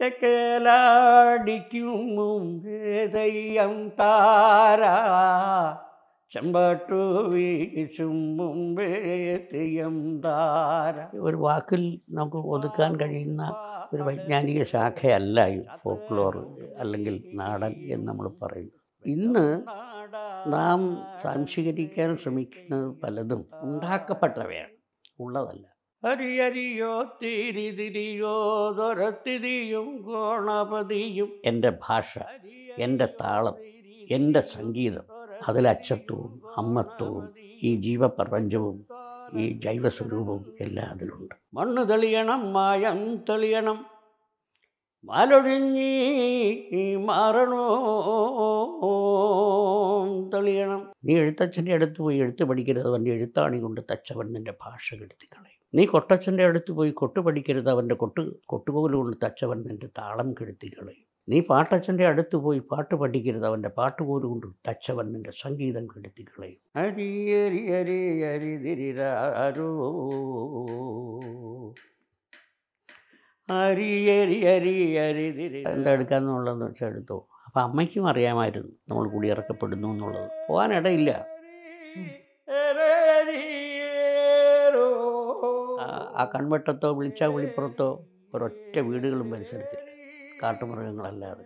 ചക്കലാടിക്കും മുമ്പേതയ്യം താര ചെമ്പാട്ടു വീശും മുമ്പേതയ്യം താര ഒരു വാക്കിൽ നമുക്ക് ഒതുക്കാൻ കഴിയുന്ന ഒരു വൈജ്ഞാനിക ശാഖയല്ല ഈ ഫോക്ലോർ അല്ലെങ്കിൽ നാടൻ എന്ന് നമ്മൾ പറയും ഇന്ന് നാം സാംശീകരിക്കാൻ ശ്രമിക്കുന്നത് പലതും ഉണ്ടാക്കപ്പെട്ടവയാണ് ഉള്ളതല്ല ഹരിയരിയോ തിരിതിരിയോ ദൊരത്തിരിയും ഗോണപതിയും എൻ്റെ ഭാഷ എൻ്റെ താളം എൻ്റെ സംഗീതം അതിൽ അമ്മത്വവും ഈ ജീവപ്രപഞ്ചവും ഈ ജൈവസ്വരൂപവും എല്ലാം അതിലുണ്ട് മണ്ണ് തെളിയണം മായം തെളിയണം മാലൊഴിഞ്ഞീ മാറണോ തെളിയണം നീ എഴുത്തച്ഛൻ്റെ അടുത്ത് പോയി എഴുത്ത് പഠിക്കരുത് അവൻ്റെ എഴുത്താണി കൊണ്ട് തച്ചവൻ നിൻ്റെ ഭാഷ കളയും നീ കൊട്ടച്ഛൻ്റെ അടുത്ത് പോയി കൊട്ട് പഠിക്കരുത് അവൻ്റെ കൊട്ട് കൊട്ടുകോല് കൊണ്ട് തച്ചവൻ നിൻ്റെ താളം കളയും നീ പാട്ടച്ഛൻ്റെ അടുത്ത് പോയി പാട്ട് പഠിക്കരുത് അവൻ്റെ പാട്ടുപോല് കൊണ്ട് തച്ചവൻ നിൻ്റെ സംഗീതം കെടുത്തി കളയും അരി അരി അരി അരി എന്താ എടുക്കാന്നുള്ളതെന്ന് വെച്ചാൽ എടുത്തോ അപ്പം അമ്മയ്ക്കും അറിയാമായിരുന്നു നമ്മൾ ഇറക്കപ്പെടുന്നു എന്നുള്ളത് പോകാനിടയില്ല ആ കൺവെട്ടത്തോ വിളിച്ച വിളിപ്പുറത്തോ ഒരൊറ്റ വീടുകളും പരിസരത്തില്ല കാട്ടുമൃഗങ്ങളല്ലാതെ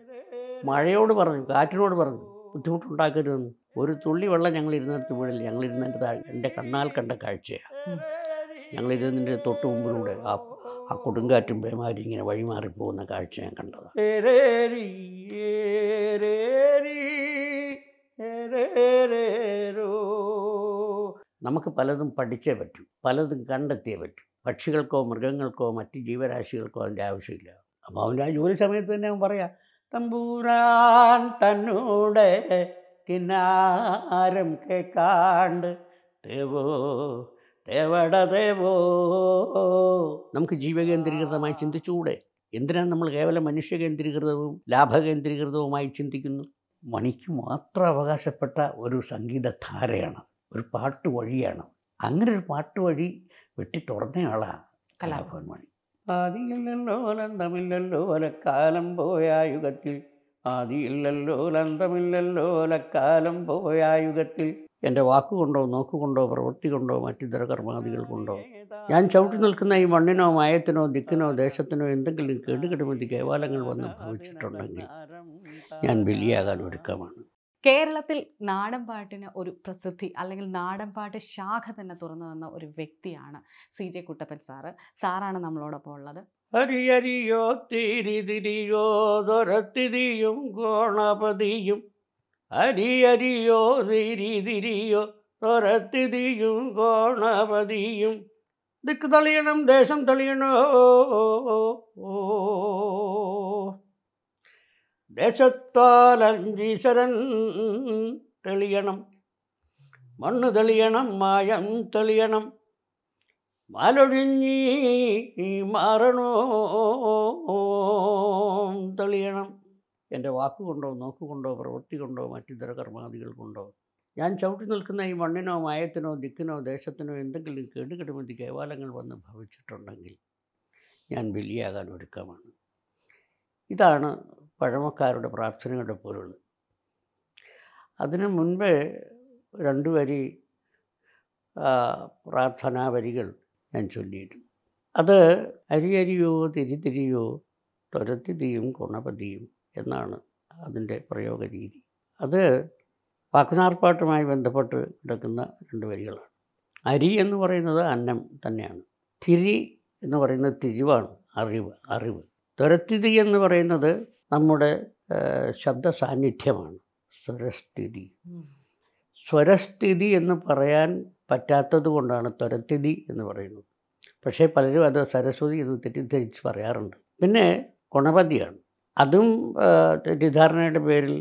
മഴയോട് പറഞ്ഞു കാറ്റിനോട് പറഞ്ഞു ബുദ്ധിമുട്ടുണ്ടാക്കരുതെന്ന് ഒരു തുള്ളി വെള്ളം ഞങ്ങൾ ഇരുന്നിടത്ത് വീടില്ല ഞങ്ങൾ ഇരുന്നതിൻ്റെ താഴെ എൻ്റെ കണ്ണാൽ കണ്ട കാഴ്ചയാണ് ഞങ്ങൾ ഇരുന്നതിൻ്റെ തൊട്ട് മുമ്പിലൂടെ ആ ആ കൊടുങ്കാറ്റും പേമാരി ഇങ്ങനെ വഴിമാറിപ്പോകുന്ന കാഴ്ച ഞാൻ കണ്ടത് നമുക്ക് പലതും പഠിച്ചേ പറ്റും പലതും കണ്ടെത്തിയേ പറ്റും പക്ഷികൾക്കോ മൃഗങ്ങൾക്കോ മറ്റ് ജീവരാശികൾക്കോ അതിൻ്റെ ആവശ്യമില്ല അപ്പോൾ അവൻ്റെ ആ ജോലി സമയത്ത് തന്നെ അവൻ പറയാ തമ്പൂരാൻ തന്നൂടെ കിനാരം കേക്കാണ്ട് തേവോ ദേവടദേവോ നമുക്ക് ജീവകേന്ദ്രീകൃതമായി ചിന്തിച്ചുകൂടെ എന്തിനാണ് നമ്മൾ കേവലം മനുഷ്യകേന്ദ്രീകൃതവും ലാഭകേന്ദ്രീകൃതവുമായി ചിന്തിക്കുന്നു മണിക്ക് മാത്രം അവകാശപ്പെട്ട ഒരു സംഗീതധാരയാണ് ഒരു പാട്ട് വഴിയാണ് അങ്ങനെ ഒരു പാട്ട് വഴി വെട്ടി ആളാണ് കലാഭവൻ മണി ആദിയില്ലല്ലോ ലന്തമില്ലല്ലോ ലക്കാലം പോയായുഗത്തിൽ ആദിയില്ലല്ലോ ലന്തമില്ലല്ലോ ലക്കാലം പോയായുഗത്തിൽ എൻ്റെ വാക്കുകൊണ്ടോ നോക്കുകൊണ്ടോ പ്രവൃത്തി കൊണ്ടോ മറ്റു കർമാദികൾ കൊണ്ടോ ഞാൻ ചവിട്ടി നിൽക്കുന്ന ഈ മണ്ണിനോ മായത്തിനോ ദിക്കിനോ ദേശത്തിനോ എന്തെങ്കിലും കേടുകെടുമതി കേവാലങ്ങൾ വന്ന് ഭവിച്ചിട്ടുണ്ടെങ്കിൽ ഞാൻ ബലിയാകാൻ ഒരുക്കമാണ് കേരളത്തിൽ നാടൻ പാട്ടിന് ഒരു പ്രസിദ്ധി അല്ലെങ്കിൽ നാടൻ പാട്ട് ശാഖ തന്നെ തുറന്നു തന്ന ഒരു വ്യക്തിയാണ് സി ജെ കുട്ടപ്പൻ സാറ് സാറാണ് നമ്മളോടൊപ്പം ഉള്ളത് അരിയരിയോ തിരിതിരിയോ ദുരത്തിരിയും ഗോണപതിയും അരിയരിയോ തിരിതിരിയോ സ്വരത്തിരിയും കോണപതിയും ദിക്ക് തെളിയണം ദേശം തെളിയണോ ദേശത്താലഞ്ചീശ്വരൻ തെളിയണം മണ്ണ് തെളിയണം മായം തെളിയണം മാലൊഴിഞ്ഞീ മാറണോ തെളിയണം എൻ്റെ വാക്കുകൊണ്ടോ നോക്കുകൊണ്ടോ പ്രവൃത്തി കൊണ്ടോ മറ്റിതര കർമാദികൾ കൊണ്ടോ ഞാൻ ചവിട്ടി നിൽക്കുന്ന ഈ മണ്ണിനോ മായത്തിനോ ദിക്കിനോ ദേശത്തിനോ എന്തെങ്കിലും കേടുകെടുമതി കേവാലങ്ങൾ വന്ന് ഭവിച്ചിട്ടുണ്ടെങ്കിൽ ഞാൻ ബലിയാകാൻ ഒരുക്കമാണ് ഇതാണ് പഴമക്കാരുടെ പ്രാർത്ഥനയുടെ പൊരുൾ അതിനു മുൻപേ രണ്ടു വരി പ്രാർത്ഥനാ വരികൾ ഞാൻ ചൊല്ലിയിരുന്നു അത് അരിയരിയോ തിരിതിരിയോ തുരത്തിതിയും കുണപതിയും എന്നാണ് അതിൻ്റെ പ്രയോഗ രീതി അത് വാക്കുനാർപ്പാട്ടുമായി ബന്ധപ്പെട്ട് കിടക്കുന്ന രണ്ട് വരികളാണ് അരി എന്ന് പറയുന്നത് അന്നം തന്നെയാണ് തിരി എന്ന് പറയുന്നത് തിരിവാണ് അറിവ് അറിവ് സ്വരസ്ഥിതി എന്ന് പറയുന്നത് നമ്മുടെ ശബ്ദ സാന്നിധ്യമാണ് സ്വരസ്ഥിതി സ്വരസ്ഥിതി എന്ന് പറയാൻ പറ്റാത്തത് കൊണ്ടാണ് ത്വരസ്ഥിതി എന്ന് പറയുന്നത് പക്ഷേ പലരും അത് സരസ്വതി എന്ന് തെറ്റിദ്ധരിച്ച് പറയാറുണ്ട് പിന്നെ ഗുണപതിയാണ് അതും തെറ്റിദ്ധാരണയുടെ പേരിൽ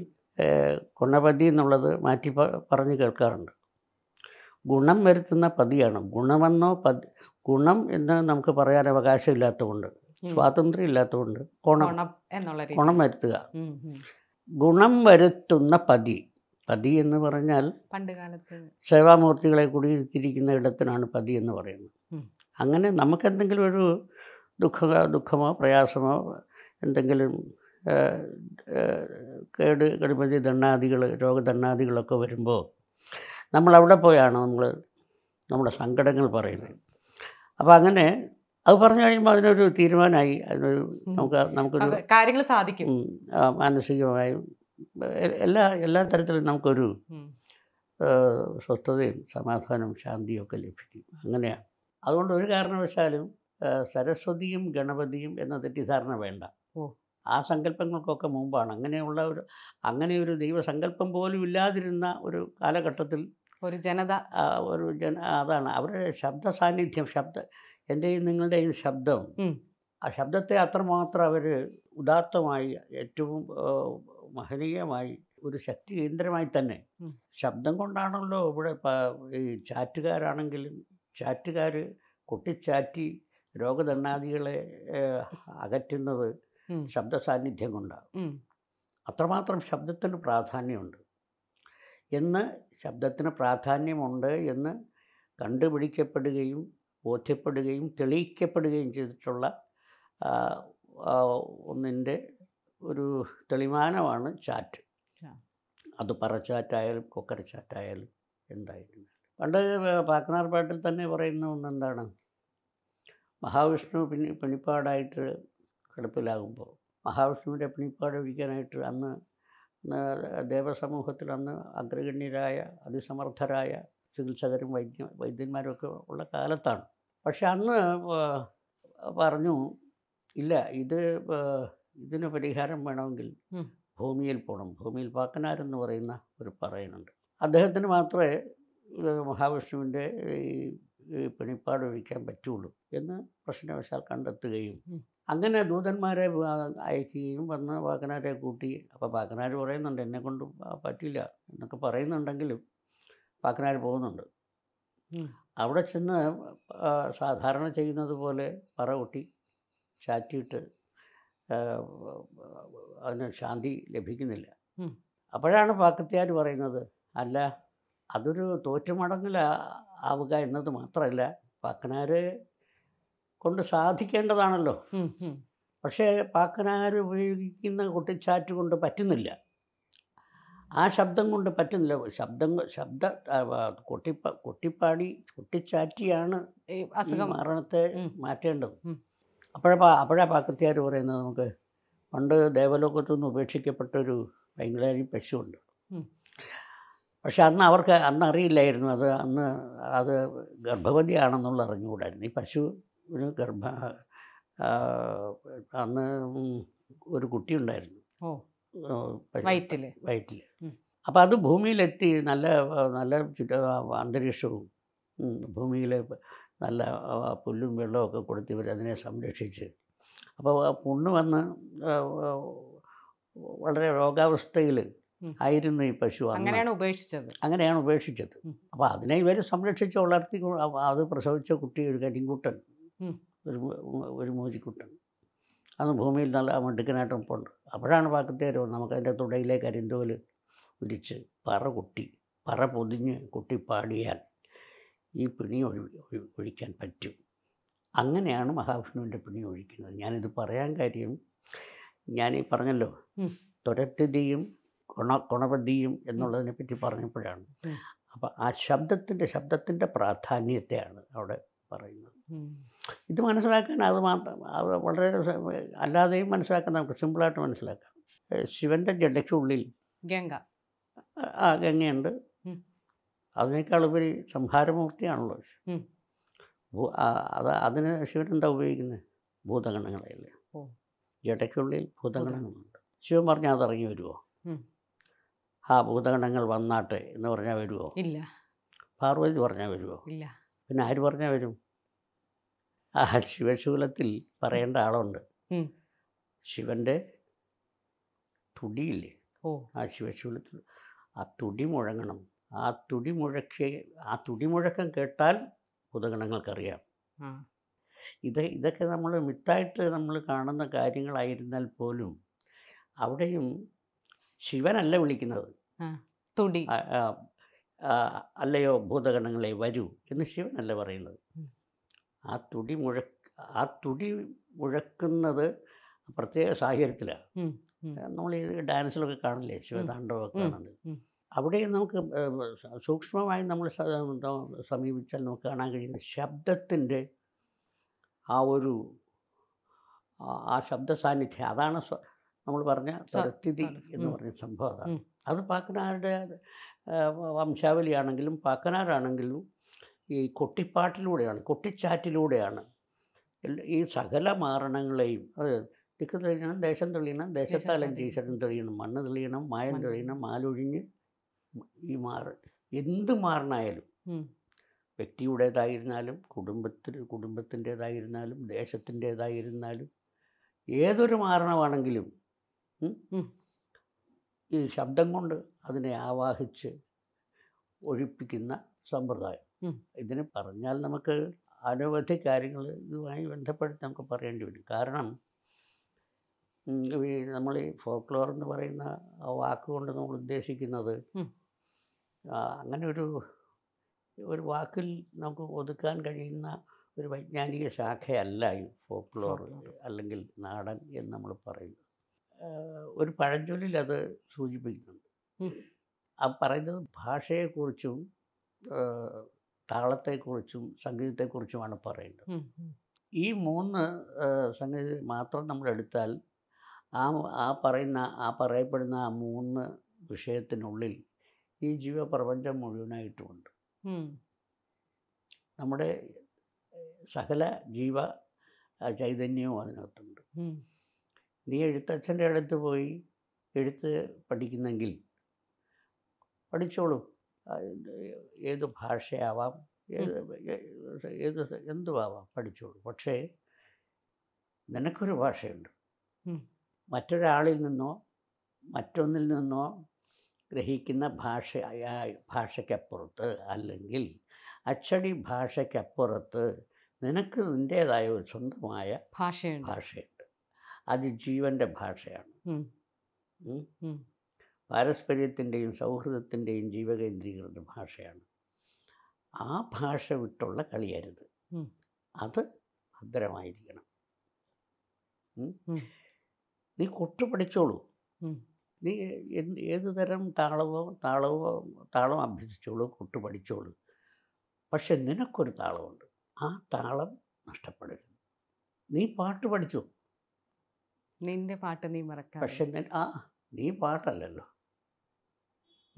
ഗുണപതി എന്നുള്ളത് മാറ്റി പറഞ്ഞ് കേൾക്കാറുണ്ട് ഗുണം വരുത്തുന്ന പതിയാണ് ഗുണമെന്നോ പതി ഗുണം എന്ന് നമുക്ക് പറയാൻ അവകാശമില്ലാത്തതുകൊണ്ട് സ്വാതന്ത്ര്യം ഇല്ലാത്തതുകൊണ്ട് ഗുണം എന്നുള്ള ഗുണം വരുത്തുക ഗുണം വരുത്തുന്ന പതി പതി എന്ന് പറഞ്ഞാൽ പണ്ടുകാലത്ത് സേവാമൂർത്തികളെ കുടിയിരുത്തിയിരിക്കുന്ന ഇടത്തിനാണ് പതി എന്ന് പറയുന്നത് അങ്ങനെ നമുക്കെന്തെങ്കിലും ഒരു ദുഃഖ ദുഃഖമോ പ്രയാസമോ എന്തെങ്കിലും കേട് കടുപ്പതി ദണ്ണാദികൾ രോഗദണ്ണാദികളൊക്കെ വരുമ്പോൾ നമ്മൾ അവിടെ പോയാണ് നമ്മൾ നമ്മുടെ സങ്കടങ്ങൾ പറയുന്നത് അപ്പോൾ അങ്ങനെ അത് പറഞ്ഞു കഴിയുമ്പോൾ അതിനൊരു തീരുമാനമായി അതിനൊരു നമുക്ക് നമുക്കൊരു കാര്യങ്ങൾ സാധിക്കും മാനസികമായും എല്ലാ എല്ലാ തരത്തിലും നമുക്കൊരു സ്വസ്ഥതയും സമാധാനവും ശാന്തിയും ഒക്കെ ലഭിക്കും അങ്ങനെയാണ് അതുകൊണ്ട് ഒരു കാരണവശാലും സരസ്വതിയും ഗണപതിയും എന്ന തെറ്റിദ്ധാരണ വേണ്ട ആ സങ്കല്പങ്ങൾക്കൊക്കെ മുമ്പാണ് അങ്ങനെയുള്ള ഒരു അങ്ങനെ ഒരു ദൈവസങ്കല്പം പോലും ഇല്ലാതിരുന്ന ഒരു കാലഘട്ടത്തിൽ ഒരു ജനത ഒരു ജന അതാണ് അവരുടെ ശബ്ദ സാന്നിധ്യം ശബ്ദ എൻ്റെയും നിങ്ങളുടെയും ശബ്ദം ആ ശബ്ദത്തെ അത്രമാത്രം അവർ ഉദാത്തമായി ഏറ്റവും മഹനീയമായി ഒരു ശക്തി കേന്ദ്രമായി തന്നെ ശബ്ദം കൊണ്ടാണല്ലോ ഇവിടെ ഈ ചാറ്റുകാരാണെങ്കിലും ചാറ്റുകാർ കുട്ടിച്ചാറ്റി രോഗദണ്ണാദികളെ അകറ്റുന്നത് ശബ്ദ സാന്നിധ്യം കൊണ്ടാണ് അത്രമാത്രം ശബ്ദത്തിന് പ്രാധാന്യമുണ്ട് എന്ന് ശബ്ദത്തിന് പ്രാധാന്യമുണ്ട് എന്ന് കണ്ടുപിടിക്കപ്പെടുകയും ബോധ്യപ്പെടുകയും തെളിയിക്കപ്പെടുകയും ചെയ്തിട്ടുള്ള ഒന്നിൻ്റെ ഒരു തെളിമാനമാണ് ചാറ്റ് അത് പറച്ചാറ്റായാലും കൊക്കര ചാറ്റായാലും എന്തായിരുന്നു പണ്ട് പാക്കനാർ പാട്ടിൽ തന്നെ പറയുന്ന എന്താണ് മഹാവിഷ്ണു പിണി പിണിപ്പാടായിട്ട് കിടപ്പിലാകുമ്പോൾ മഹാവിഷ്ണുവിൻ്റെ പിണിപ്പാട് ഒഴിക്കാനായിട്ട് അന്ന് ദേവസമൂഹത്തിൽ അന്ന് അഗ്രഗണ്യരായ അതിസമർത്ഥരായ ചികിത്സകരും വൈദ്യ വൈദ്യന്മാരൊക്കെ ഉള്ള കാലത്താണ് പക്ഷെ അന്ന് പറഞ്ഞു ഇല്ല ഇത് ഇതിന് പരിഹാരം വേണമെങ്കിൽ ഭൂമിയിൽ പോകണം ഭൂമിയിൽ പാക്കനാർ എന്ന് പറയുന്ന ഒരു പറയുന്നുണ്ട് അദ്ദേഹത്തിന് മാത്രമേ മഹാവിഷ്ണുവിൻ്റെ ഈ പിണിപ്പാട് ഒഴിക്കാൻ പറ്റുള്ളൂ എന്ന് പ്രശ്നവശാൽ കണ്ടെത്തുകയും അങ്ങനെ ദൂതന്മാരെ അയക്കുകയും വന്ന് വാക്കനാരെ കൂട്ടി അപ്പോൾ വാക്കനാർ പറയുന്നുണ്ട് എന്നെ കൊണ്ട് പറ്റില്ല എന്നൊക്കെ പറയുന്നുണ്ടെങ്കിലും വാക്കനാർ പോകുന്നുണ്ട് അവിടെ ചെന്ന് സാധാരണ ചെയ്യുന്നത് പോലെ പറ ഒട്ടി ചാറ്റിയിട്ട് അതിന് ശാന്തി ലഭിക്കുന്നില്ല അപ്പോഴാണ് പാക്കത്തിയാർ പറയുന്നത് അല്ല അതൊരു തോറ്റുമടങ്ങൽ ആവുക എന്നത് മാത്രമല്ല പാക്കനാർ കൊണ്ട് സാധിക്കേണ്ടതാണല്ലോ പക്ഷേ പാക്കനാർ ഉപയോഗിക്കുന്ന കുട്ടിച്ചാറ്റ് കൊണ്ട് പറ്റുന്നില്ല ആ ശബ്ദം കൊണ്ട് പറ്റുന്നില്ല ശബ്ദം ശബ്ദ കൊട്ടിപ്പ കൊട്ടിപ്പാടി കൊട്ടിച്ചാറ്റിയാണ് അസുഖം മരണത്തെ മാറ്റേണ്ടത് അപ്പോഴപ്പോൾ അപ്പോഴാ പാക്കത്തിയാർ പറയുന്നത് നമുക്ക് പണ്ട് ദേവലോകത്തു നിന്ന് ഉപേക്ഷിക്കപ്പെട്ടൊരു ബംഗ്ലാരി പശുണ്ട് പക്ഷെ അന്ന് അവർക്ക് അന്ന് അറിയില്ലായിരുന്നു അത് അന്ന് അത് ഗർഭവതിയാണെന്നുള്ള അറിഞ്ഞുകൂടായിരുന്നു ഈ പശു ഒരു ഗർഭ അന്ന് ഒരു കുട്ടി ഉണ്ടായിരുന്നു വയറ്റിൽ വയറ്റിൽ അപ്പോൾ അത് ഭൂമിയിലെത്തി നല്ല നല്ല ചുറ്റ അന്തരീക്ഷവും ഭൂമിയിലെ നല്ല പുല്ലും വെള്ളമൊക്കെ കൊടുത്ത് ഇവർ അതിനെ സംരക്ഷിച്ച് അപ്പോൾ പുണ്ണ് വന്ന് വളരെ രോഗാവസ്ഥയിൽ ആയിരുന്നു ഈ പശു അങ്ങനെയാണ് ഉപേക്ഷിച്ചത് അങ്ങനെയാണ് ഉപേക്ഷിച്ചത് അപ്പോൾ അതിനെ ഇവർ സംരക്ഷിച്ച് വളർത്തി അത് പ്രസവിച്ച കുട്ടി ഒരു കരിങ്കുട്ടൻ ഒരു ഒരു മൂജിക്കുട്ടൻ അന്ന് ഭൂമിയിൽ നല്ല മിടുക്കനായിട്ട് പോണ്ട് അപ്പോഴാണ് പാക്കത്തേരോ നമുക്കതിൻ്റെ തുടയിലേക്ക് അരിന്തോല് ഉരിച്ച് പറ കുട്ടി പറ പൊതിഞ്ഞ് കുട്ടി പാടിയാൽ ഈ പിണി ഒഴി ഒഴിക്കാൻ പറ്റും അങ്ങനെയാണ് മഹാവിഷ്ണുവിൻ്റെ പിണി ഒഴിക്കുന്നത് ഞാനിത് പറയാൻ കാര്യം ഞാൻ ഈ പറഞ്ഞല്ലോ തുരത്തിഥിയും ഗുണ ഗുണപതിയും എന്നുള്ളതിനെ പറ്റി പറഞ്ഞപ്പോഴാണ് അപ്പോൾ ആ ശബ്ദത്തിൻ്റെ ശബ്ദത്തിൻ്റെ പ്രാധാന്യത്തെയാണ് അവിടെ പറയുന്നത് ഇത് മനസ്സിലാക്കാൻ അത് മാത്രം അത് വളരെ അല്ലാതെയും മനസ്സിലാക്കാൻ നമുക്ക് സിമ്പിളായിട്ട് മനസ്സിലാക്കാം ശിവൻ്റെ ജഡയ്ക്കുള്ളിൽ ഗംഗ ആ ഗംഗയുണ്ട് അതിനേക്കാൾ ഉപരി സംഹാരമൂർത്തിയാണല്ലോ അത് അതിന് എന്താ ഉപയോഗിക്കുന്നത് ഭൂതഗണങ്ങളെയല്ലേ ജഡയ്ക്കുള്ളിൽ ഭൂതഗണങ്ങളുണ്ട് ശിവൻ പറഞ്ഞാൽ അത് ഇറങ്ങി വരുമോ ആ ഭൂതഗണങ്ങൾ വന്നാട്ടെ എന്ന് പറഞ്ഞാൽ വരുമോ ഇല്ല പാർവതി പറഞ്ഞാൽ വരുമോ ഇല്ല പിന്നെ ആര് പറഞ്ഞാൽ വരും ആ ശിവശൂലത്തിൽ പറയേണ്ട ആളുണ്ട് ശിവൻ്റെ തുടിയില്ലേ ആ ശിവശൂലത്തിൽ ആ തുടി മുഴങ്ങണം ആ തുടി മുഴക്കിയ ആ തുടി മുഴക്കം കേട്ടാൽ ഉദഗണങ്ങൾക്കറിയാം ഇത് ഇതൊക്കെ നമ്മൾ മിത്തായിട്ട് നമ്മൾ കാണുന്ന കാര്യങ്ങളായിരുന്നാൽ പോലും അവിടെയും ശിവനല്ല വിളിക്കുന്നത് തുടി അല്ലയോ ഭൂതഗണങ്ങളെ വരൂ എന്ന് ശിവനല്ല പറയുന്നത് ആ തുടി മുഴക്ക് ആ തുടി മുഴക്കുന്നത് പ്രത്യേക സാഹചര്യത്തിലാണ് നമ്മൾ ഈ ഡാൻസിലൊക്കെ കാണില്ലേ ശിവതാണ്ഡവൊക്കെ കാണുന്നത് അവിടെയും നമുക്ക് സൂക്ഷ്മമായി നമ്മൾ സമീപിച്ചാൽ നമുക്ക് കാണാൻ കഴിയുന്ന ശബ്ദത്തിൻ്റെ ആ ഒരു ആ ശബ്ദ സാന്നിധ്യം അതാണ് നമ്മൾ പറഞ്ഞ സ്ഥിതി എന്ന് പറഞ്ഞ സംഭവം അതാണ് അത് പാക്കനാരുടെ വംശാവലിയാണെങ്കിലും പാക്കനാരാണെങ്കിലും ഈ കൊട്ടിപ്പാട്ടിലൂടെയാണ് കൊട്ടിച്ചാറ്റിലൂടെയാണ് ഈ സകല മാരണങ്ങളെയും അത് തിക്ക് തെളിയണം ദേശം തെളിയണം ദേശത്താലം ഈശ്വരൻ തെളിയണം മണ്ണ് തെളിയണം മായം തെളിയണം മാലൊഴിഞ്ഞ് ഈ മാറ് എന്ത് മാറണായാലും വ്യക്തിയുടേതായിരുന്നാലും കുടുംബത്തിൽ കുടുംബത്തിൻ്റെതായിരുന്നാലും ദേശത്തിൻ്റെതായിരുന്നാലും ഏതൊരു മാരണമാണെങ്കിലും ഈ ശബ്ദം കൊണ്ട് അതിനെ ആവാഹിച്ച് ഒഴിപ്പിക്കുന്ന സമ്പ്രദായം ഇതിന് പറഞ്ഞാൽ നമുക്ക് അനവധി കാര്യങ്ങൾ ഇതുമായി ബന്ധപ്പെട്ട് നമുക്ക് പറയേണ്ടി വരും കാരണം നമ്മൾ ഈ ഫോക്ലോർ എന്ന് പറയുന്ന വാക്കുകൊണ്ട് നമ്മൾ ഉദ്ദേശിക്കുന്നത് അങ്ങനെ ഒരു ഒരു വാക്കിൽ നമുക്ക് ഒതുക്കാൻ കഴിയുന്ന ഒരു വൈജ്ഞാനിക ശാഖയല്ല ഈ ഫോക്ലോർ അല്ലെങ്കിൽ നാടൻ എന്ന് നമ്മൾ പറയുന്നത് ഒരു പഴഞ്ചൊല്ലിൽ അത് സൂചിപ്പിക്കുന്നുണ്ട് ആ പറയുന്നത് ഭാഷയെക്കുറിച്ചും താളത്തെക്കുറിച്ചും സംഗീതത്തെക്കുറിച്ചുമാണ് പറയുന്നത് ഈ മൂന്ന് സംഗതി മാത്രം നമ്മൾ എടുത്താൽ ആ ആ പറയുന്ന ആ പറയപ്പെടുന്ന ആ മൂന്ന് വിഷയത്തിനുള്ളിൽ ഈ ജീവപ്രപഞ്ചം മുഴുവനായിട്ടുമുണ്ട് നമ്മുടെ സകല ജീവ ചൈതന്യവും അതിനകത്തുണ്ട് നീ എഴുത്തച്ഛൻ്റെ അടുത്ത് പോയി എഴുത്ത് പഠിക്കുന്നെങ്കിൽ പഠിച്ചോളൂ ഏത് ഭാഷയാവാം ഏത് ഏത് എന്തുമാവാം പഠിച്ചോളൂ പക്ഷേ നിനക്കൊരു ഭാഷയുണ്ട് മറ്റൊരാളിൽ നിന്നോ മറ്റൊന്നിൽ നിന്നോ ഗ്രഹിക്കുന്ന ഭാഷ ഭാഷയ്ക്കപ്പുറത്ത് അല്ലെങ്കിൽ അച്ചടി ഭാഷയ്ക്കപ്പുറത്ത് നിനക്ക് നിൻ്റേതായ ഒരു സ്വന്തമായ ഭാഷയുണ്ട് ഭാഷയുണ്ട് അത് ജീവൻ്റെ ഭാഷയാണ് പാരസ്പര്യത്തിൻ്റെയും സൗഹൃദത്തിൻ്റെയും ജീവകേന്ദ്രീകൃത ഭാഷയാണ് ആ ഭാഷ വിട്ടുള്ള കളിയരുത് അത് ഭദ്രമായിരിക്കണം നീ കൊട്ടു പഠിച്ചോളൂ നീ ഏത് തരം താളവോ താളവോ താളം അഭ്യസിച്ചോളൂ കൊട്ടു പഠിച്ചോളൂ പക്ഷെ നിനക്കൊരു താളമുണ്ട് ആ താളം നഷ്ടപ്പെടരുത് നീ പാട്ട് പഠിച്ചു നിന്റെ പാട്ട് നീ മറക്കാം പക്ഷെ ആ നീ പാട്ടല്ലല്ലോ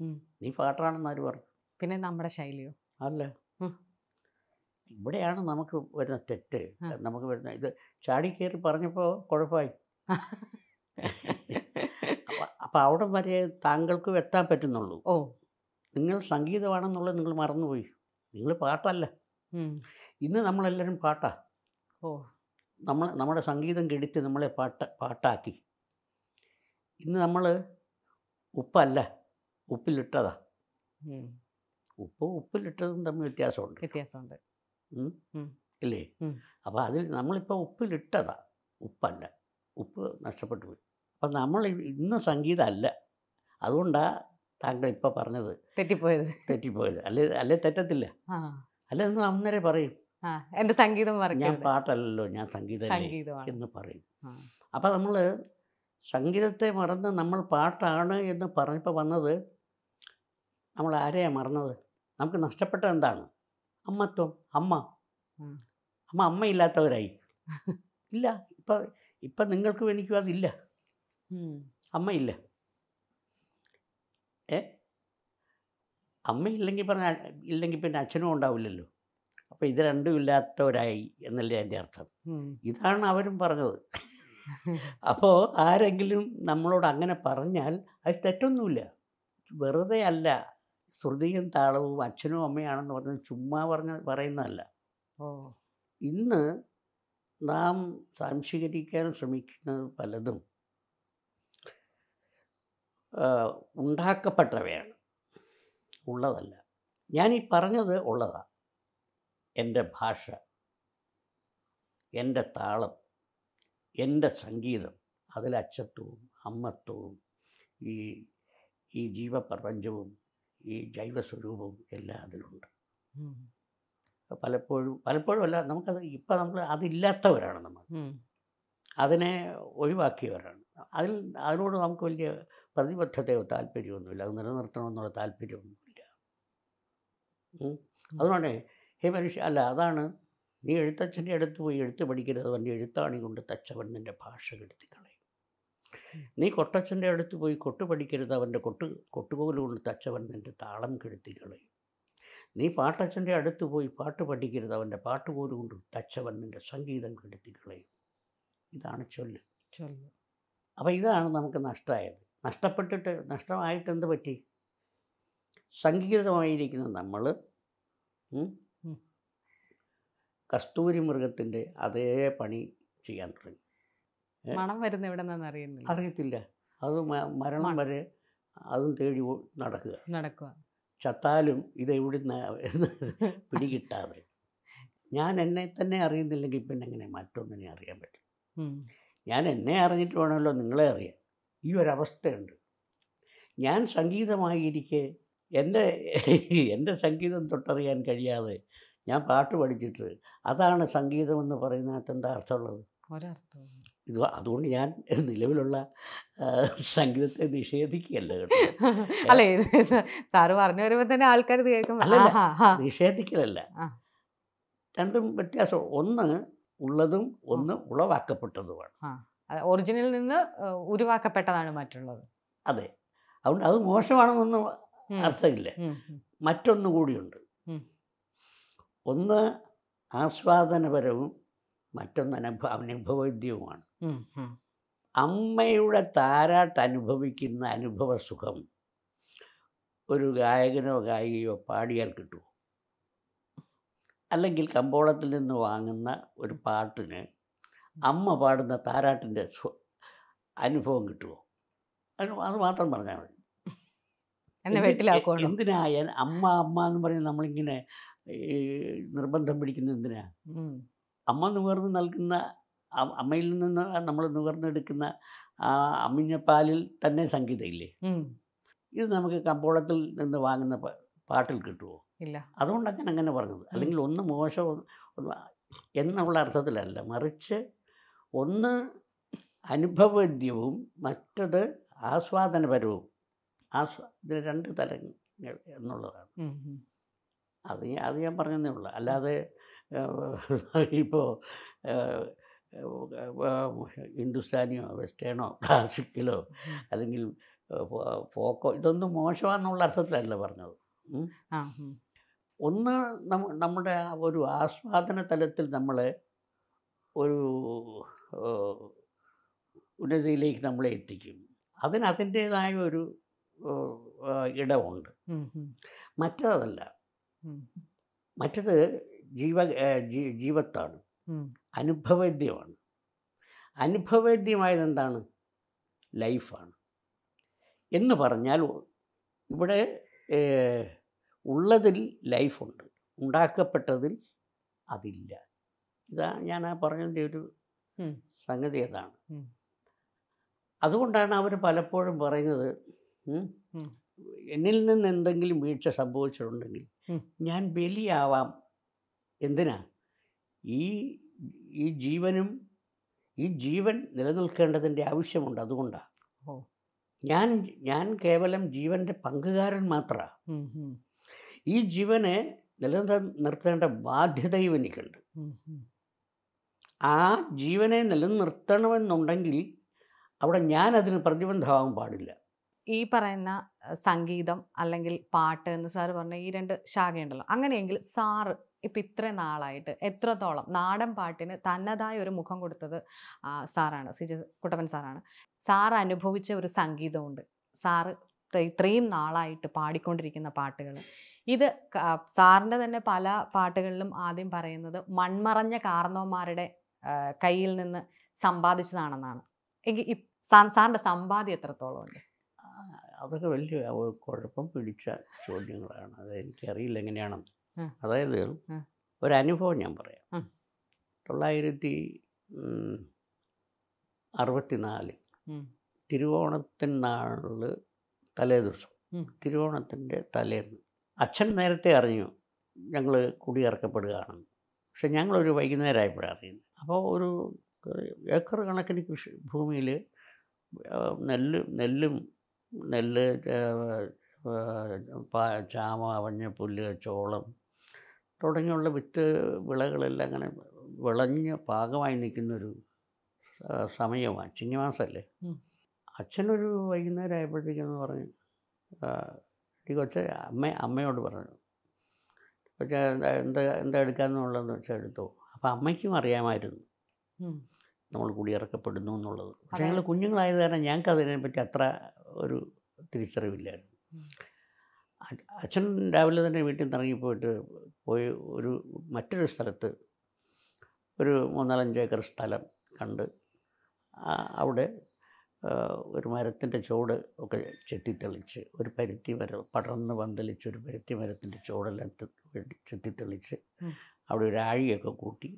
നീ പാട്ടാണെന്ന് ആര് പറഞ്ഞു പിന്നെ നമ്മുടെ ശൈലിയോ അല്ല ഇവിടെയാണ് നമുക്ക് വരുന്ന തെറ്റ് നമുക്ക് വരുന്ന ഇത് ചാടി കയറി പറഞ്ഞപ്പോൾ കുഴപ്പമായി അപ്പം അവിടെ വരെ താങ്കൾക്കും എത്താൻ പറ്റുന്നുള്ളൂ ഓ നിങ്ങൾ സംഗീതമാണെന്നുള്ളത് നിങ്ങൾ മറന്നുപോയി നിങ്ങൾ പാട്ടല്ല ഇന്ന് നമ്മളെല്ലാവരും പാട്ടാ ഓ നമ്മൾ നമ്മുടെ സംഗീതം കെടുത്തി നമ്മളെ പാട്ട പാട്ടാക്കി ഇന്ന് നമ്മൾ ഉപ്പല്ല ഉപ്പിലിട്ടതാ ഉപ്പും ഉപ്പിലിട്ടതും തമ്മിൽ വ്യത്യാസമുണ്ട് വ്യത്യാസമുണ്ട് ഇല്ലേ അപ്പോൾ അതിൽ നമ്മളിപ്പോൾ ഉപ്പിലിട്ടതാ ഉപ്പല്ല ഉപ്പ് നഷ്ടപ്പെട്ടു പോയി അപ്പം നമ്മൾ ഇന്ന് സംഗീതമല്ല അതുകൊണ്ടാണ് താങ്കൾ ഇപ്പോൾ പറഞ്ഞത് തെറ്റിപ്പോയത് തെറ്റിപ്പോയത് അല്ലെ അല്ലെ തെറ്റത്തില്ല അല്ലെ അന്നേരം പറയും എന്റെ സംഗീതം ഞാൻ പാട്ടല്ലല്ലോ ഞാൻ സംഗീതം എന്ന് പറയും അപ്പൊ നമ്മൾ സംഗീതത്തെ മറന്ന് നമ്മൾ പാട്ടാണ് എന്ന് പറഞ്ഞപ്പോൾ വന്നത് നമ്മൾ ആരെയാണ് മറന്നത് നമുക്ക് നഷ്ടപ്പെട്ട എന്താണ് അമ്മത്വം അമ്മ അമ്മ അമ്മ ഇല്ലാത്തവരായി ഇല്ല ഇപ്പം ഇപ്പം നിങ്ങൾക്കും എനിക്കും അതില്ല അമ്മയില്ല ഏ അമ്മയില്ലെങ്കിൽ പറഞ്ഞ ഇല്ലെങ്കിൽ പിന്നെ അച്ഛനും ഉണ്ടാവില്ലല്ലോ അപ്പോൾ ഇത് രണ്ടും ഇല്ലാത്തവരായി എന്നല്ലേ എൻ്റെ അർത്ഥം ഇതാണ് അവരും പറഞ്ഞത് അപ്പോൾ ആരെങ്കിലും നമ്മളോട് അങ്ങനെ പറഞ്ഞാൽ അത് തെറ്റൊന്നുമില്ല വെറുതെ അല്ല ശ്രുതിയും താളവും അച്ഛനും അമ്മയാണെന്ന് പറഞ്ഞത് ചുമ്മാ പറഞ്ഞ പറയുന്നതല്ല ഇന്ന് നാം സംശീകരിക്കാൻ ശ്രമിക്കുന്നത് പലതും ഉണ്ടാക്കപ്പെട്ടവയാണ് ഉള്ളതല്ല ഞാൻ ഈ പറഞ്ഞത് ഉള്ളതാണ് എൻ്റെ ഭാഷ എൻ്റെ താളം എൻ്റെ സംഗീതം അതിലച്ചത്വവും അമ്മത്വവും ഈ ഈ ജീവപ്രപഞ്ചവും ഈ ജൈവസ്വരൂപവും എല്ലാം അതിലുണ്ട് പലപ്പോഴും പലപ്പോഴും അല്ല നമുക്കത് ഇപ്പം നമ്മൾ അതില്ലാത്തവരാണ് നമ്മൾ അതിനെ ഒഴിവാക്കിയവരാണ് അതിൽ അതിനോട് നമുക്ക് വലിയ പ്രതിബദ്ധതയോ താല്പര്യമൊന്നുമില്ല അത് നിലനിർത്തണമെന്നുള്ള താല്പര്യമൊന്നുമില്ല അതുകൊണ്ട് ഹേ മനുഷ്യ അല്ല അതാണ് നീ എഴുത്തച്ഛൻ്റെ അടുത്ത് പോയി എഴുത്ത് പഠിക്കരുത് അവൻ്റെ എഴുത്താണി കൊണ്ട് തച്ചവൻ നിൻ്റെ ഭാഷ കെടുത്തിക്കളയും നീ കൊട്ടച്ഛൻ്റെ അടുത്ത് പോയി കൊട്ട് പഠിക്കരുത് അവൻ്റെ കൊട്ട് കൊട്ടുകോല് കൊണ്ട് തച്ചവൻ നിൻ്റെ താളം കെടുത്തി കളയും നീ പാട്ടച്ഛൻ്റെ അടുത്ത് പോയി പാട്ട് പഠിക്കരുത് അവൻ്റെ പാട്ടുകോല് കൊണ്ട് തച്ചവൻ നിൻ്റെ സംഗീതം കെടുത്തി കളയും ഇതാണ് ചൊല്ല് ചൊല്ല് അപ്പോൾ ഇതാണ് നമുക്ക് നഷ്ടമായത് നഷ്ടപ്പെട്ടിട്ട് നഷ്ടമായിട്ട് എന്ത് പറ്റി സംഗീതമായിരിക്കുന്ന നമ്മൾ കസ്തൂരി മൃഗത്തിൻ്റെ അതേ പണി ചെയ്യാൻ തുടങ്ങി മണം വരുന്ന എവിടെ നിന്നാണ് അറിയുന്നത് അറിയത്തില്ല അത് മരണം വരെ അതും തേടി നടക്കുക നടക്കുക ചത്താലും ഇത് നിന്ന് പിടികിട്ടാതെ ഞാൻ എന്നെ തന്നെ അറിയുന്നില്ലെങ്കിൽ പിന്നെ എങ്ങനെ മറ്റൊന്നിനെ അറിയാൻ പറ്റും ഞാൻ എന്നെ അറിഞ്ഞിട്ട് വേണമല്ലോ നിങ്ങളെ അറിയാൻ ഈ ഒരവസ്ഥയുണ്ട് ഞാൻ സംഗീതമായിരിക്കെ എൻ്റെ എൻ്റെ സംഗീതം തൊട്ടറിയാൻ കഴിയാതെ ഞാൻ പാട്ട് പഠിച്ചിട്ട് അതാണ് സംഗീതമെന്ന് പറയുന്നതിനകത്ത് എന്താ അർത്ഥമുള്ളത് ഒരർത്ഥം ഇത് അതുകൊണ്ട് ഞാൻ നിലവിലുള്ള സംഗീതത്തെ നിഷേധിക്കുകയല്ല കേട്ടോ അല്ലേ സാറ് പറഞ്ഞു വരുമ്പോൾ തന്നെ ആൾക്കാർ നിഷേധിക്കലല്ല രണ്ടും വ്യത്യാസം ഒന്ന് ഉള്ളതും ഒന്ന് ഉളവാക്കപ്പെട്ടതുമാണ് ഒറിജിനിൽ നിന്ന് ഉരുവാക്കപ്പെട്ടതാണ് മറ്റുള്ളത് അതെ അതുകൊണ്ട് അത് മോശമാണെന്നൊന്നും അർത്ഥമില്ല മറ്റൊന്നും കൂടിയുണ്ട് ഒന്ന് ആസ്വാദനപരവും മറ്റൊന്ന് അനുഭവ അനുഭവവിദ്യവുമാണ് അമ്മയുടെ താരാട്ട് അനുഭവിക്കുന്ന അനുഭവ സുഖം ഒരു ഗായകനോ ഗായികയോ പാടിയാൽ കിട്ടുമോ അല്ലെങ്കിൽ കമ്പോളത്തിൽ നിന്ന് വാങ്ങുന്ന ഒരു പാട്ടിന് അമ്മ പാടുന്ന താരാട്ടിൻ്റെ അനുഭവം കിട്ടുമോ അത് മാത്രം പറഞ്ഞാൽ മതി എന്തിനാ അമ്മ അമ്മ എന്ന് പറയുന്നത് നമ്മളിങ്ങനെ നിർബന്ധം പിടിക്കുന്ന എന്തിനാ അമ്മ നുകർന്ന് നൽകുന്ന അമ്മയിൽ നിന്ന് നമ്മൾ നുകർന്നെടുക്കുന്ന ആ അമ്മിഞ്ഞ പാലിൽ തന്നെ സംഗീതയില്ലേ ഇത് നമുക്ക് കമ്പോളത്തിൽ നിന്ന് വാങ്ങുന്ന പാട്ടിൽ കിട്ടുമോ ഇല്ല അതുകൊണ്ടാണ് ഞാൻ അങ്ങനെ പറഞ്ഞത് അല്ലെങ്കിൽ ഒന്ന് മോശം എന്നുള്ള അർത്ഥത്തിലല്ല മറിച്ച് ഒന്ന് അനുഭവവേദ്യവും മറ്റത് ആസ്വാദനപരവും ആസ്വാദ രണ്ട് തലങ്ങൾ എന്നുള്ളതാണ് അത് അത് ഞാൻ പറഞ്ഞതേ ഉള്ളൂ അല്ലാതെ ഇപ്പോൾ ഹിന്ദുസ്ഥാനിയോ വെസ്റ്റേണോ ക്ലാസിക്കലോ അല്ലെങ്കിൽ ഫോക്കോ ഇതൊന്നും മോശമാണെന്നുള്ള അർത്ഥത്തിലല്ല പറഞ്ഞത് ഒന്ന് നമ്മുടെ ഒരു ആസ്വാദന തലത്തിൽ നമ്മളെ ഒരു ഉന്നതിയിലേക്ക് നമ്മളെ എത്തിക്കും അതിന് അതിൻ്റേതായ ഒരു ഇടമുണ്ട് മറ്റതല്ല മറ്റത് ജീവ ജീവത്താണ് അനുഭവവേദ്യമാണ് അനുഭവവേദ്യമായത് എന്താണ് ലൈഫാണ് എന്ന് പറഞ്ഞാൽ ഇവിടെ ഉള്ളതിൽ ലൈഫുണ്ട് ഉണ്ടാക്കപ്പെട്ടതിൽ അതില്ല ഇതാ ഞാൻ ആ പറഞ്ഞതിൻ്റെ ഒരു സംഗതി അതാണ് അതുകൊണ്ടാണ് അവർ പലപ്പോഴും പറയുന്നത് എന്നിൽ നിന്ന് എന്തെങ്കിലും വീഴ്ച സംഭവിച്ചിട്ടുണ്ടെങ്കിൽ ഞാൻ ബലിയാവാം എന്തിനാ ഈ ഈ ജീവനും ഈ ജീവൻ നിലനിൽക്കേണ്ടതിൻ്റെ ആവശ്യമുണ്ട് അതുകൊണ്ടാണ് ഞാൻ ഞാൻ കേവലം ജീവൻ്റെ പങ്കുകാരൻ മാത്രമാണ് ഈ ജീവനെ നിലനിർത്തേണ്ട ബാധ്യതയും എനിക്കുണ്ട് ആ ജീവനെ നിലനിർത്തണമെന്നുണ്ടെങ്കിൽ അവിടെ ഞാൻ അതിന് പ്രതിബന്ധമാകാൻ പാടില്ല ഈ പറയുന്ന സംഗീതം അല്ലെങ്കിൽ പാട്ട് എന്ന് സാറ് പറഞ്ഞ ഈ രണ്ട് ശാഖയുണ്ടല്ലോ അങ്ങനെയെങ്കിൽ സാറ് ഇപ്പം ഇത്ര നാളായിട്ട് എത്രത്തോളം നാടൻ പാട്ടിന് തന്നതായ ഒരു മുഖം കൊടുത്തത് സാറാണ് സി ജി കുട്ടപ്പൻ സാറാണ് സാർ അനുഭവിച്ച ഒരു സംഗീതമുണ്ട് സാറ് ഇത്രയും നാളായിട്ട് പാടിക്കൊണ്ടിരിക്കുന്ന പാട്ടുകൾ ഇത് സാറിൻ്റെ തന്നെ പല പാട്ടുകളിലും ആദ്യം പറയുന്നത് മൺമറഞ്ഞ കാർന്നോമാരുടെ കയ്യിൽ നിന്ന് സമ്പാദിച്ചതാണെന്നാണ് എങ്കിൽ സാറിൻ്റെ സമ്പാദ്യം എത്രത്തോളം ഉണ്ട് അതൊക്കെ വലിയ കുഴപ്പം പിടിച്ച ചോദ്യങ്ങളാണ് അത് എനിക്കറിയില്ല എങ്ങനെയാണെന്ന് അതായത് ഒരനുഭവം ഞാൻ പറയാം തൊള്ളായിരത്തി അറുപത്തിനാല് തിരുവോണത്തിനാളിൽ തലേ ദിവസം തിരുവോണത്തിൻ്റെ തലേന്ന് അച്ഛൻ നേരത്തെ അറിഞ്ഞു ഞങ്ങൾ കുടിയിറക്കപ്പെടുകയാണെന്ന് പക്ഷെ ഞങ്ങളൊരു വൈകുന്നേരമായപ്പോഴാണ് അറിയുന്നത് അപ്പോൾ ഒരു ഏക്കർ കണക്കിന് കൃഷി ഭൂമിയിൽ നെല്ല് നെല്ലും നെല്ല് ചാമ പുല്ല് ചോളം തുടങ്ങിയുള്ള വിത്ത് വിളകളെല്ലാം അങ്ങനെ വിളഞ്ഞ് പാകമായി നിൽക്കുന്നൊരു സമയമാണ് മാസമല്ലേ അച്ഛനൊരു വൈകുന്നേരം ആയപ്പോഴത്തേക്കെന്ന് പറഞ്ഞു ഈ കൊച്ച അമ്മ അമ്മയോട് പറഞ്ഞു കൊച്ച എന്താ എന്താ എടുക്കാമെന്നുള്ളതെന്ന് വെച്ചാൽ എടുത്തോ അപ്പം അമ്മയ്ക്കും അറിയാമായിരുന്നു നമ്മൾ കുടിയിറക്കപ്പെടുന്നു എന്നുള്ളത് പക്ഷേ ഞങ്ങൾ കുഞ്ഞുങ്ങളായത് കാരണം ഞങ്ങൾക്ക് അതിനെപ്പറ്റി അത്ര ഒരു തിരിച്ചറിവില്ലായിരുന്നു അച്ഛൻ രാവിലെ തന്നെ വീട്ടിൽ നിന്ന് ഇറങ്ങിപ്പോയിട്ട് പോയി ഒരു മറ്റൊരു സ്ഥലത്ത് ഒരു മൂന്നാലഞ്ച് ഏക്കർ സ്ഥലം കണ്ട് അവിടെ ഒരു മരത്തിൻ്റെ ചുവട് ഒക്കെ ചെത്തിത്തെളിച്ച് ഒരു പരുത്തി മരം പടർന്ന് പന്തലിച്ച് ഒരു പരുത്തി മരത്തിൻ്റെ ചുവടെല്ലാം ചെത്തിത്തെളിച്ച് അവിടെ ഒരു ആഴിയൊക്കെ കൂട്ടി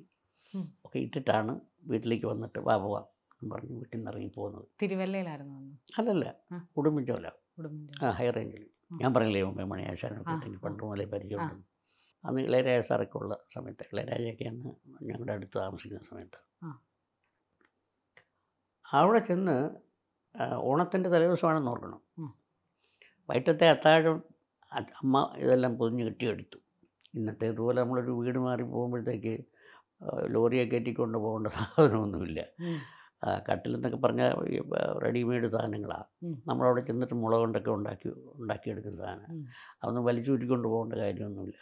ഒക്കെ ഇട്ടിട്ടാണ് വീട്ടിലേക്ക് വന്നിട്ട് വാ പോവാം എന്ന് പറഞ്ഞ് വീട്ടിൽ നിന്ന് ഇറങ്ങി പോകുന്നത് തിരുവല്ലയിലായിരുന്നു അല്ലല്ല ഉടുമ്പിഞ്ചോല ആ ഹൈ റേഞ്ചിൽ ഞാൻ പറഞ്ഞില്ലേ മുമ്പേ മണിയാശാനൊക്കെ എനിക്ക് പണ്ട് മുതലേ പരിചയമുണ്ട് അന്ന് ഇളയരാജ സാറൊക്കെ ഉള്ള സമയത്ത് ഇളയരാജയൊക്കെ അന്ന് ഞങ്ങളുടെ അടുത്ത് താമസിക്കുന്ന സമയത്ത് അവിടെ ചെന്ന് ഓണത്തിൻ്റെ തലേദിവസമാണെന്ന് ഓർക്കണം വൈറ്റത്തെ അത്താഴം അമ്മ ഇതെല്ലാം പൊതിഞ്ഞ് കെട്ടിയെടുത്തു ഇന്നത്തെ ഇതുപോലെ നമ്മളൊരു വീട് മാറി പോകുമ്പോഴത്തേക്ക് ലോറിയെ കയറ്റിക്കൊണ്ട് പോകേണ്ട സാധനമൊന്നുമില്ല എന്നൊക്കെ പറഞ്ഞാൽ റെഡിമെയ്ഡ് സാധനങ്ങളാണ് നമ്മളവിടെ ചെന്നിട്ട് മുളക് കൊണ്ടൊക്കെ ഉണ്ടാക്കി ഉണ്ടാക്കിയെടുക്കുന്ന സാധനമാണ് അതൊന്നും വലിച്ചു ചുറ്റിക്കൊണ്ട് പോകേണ്ട കാര്യമൊന്നുമില്ല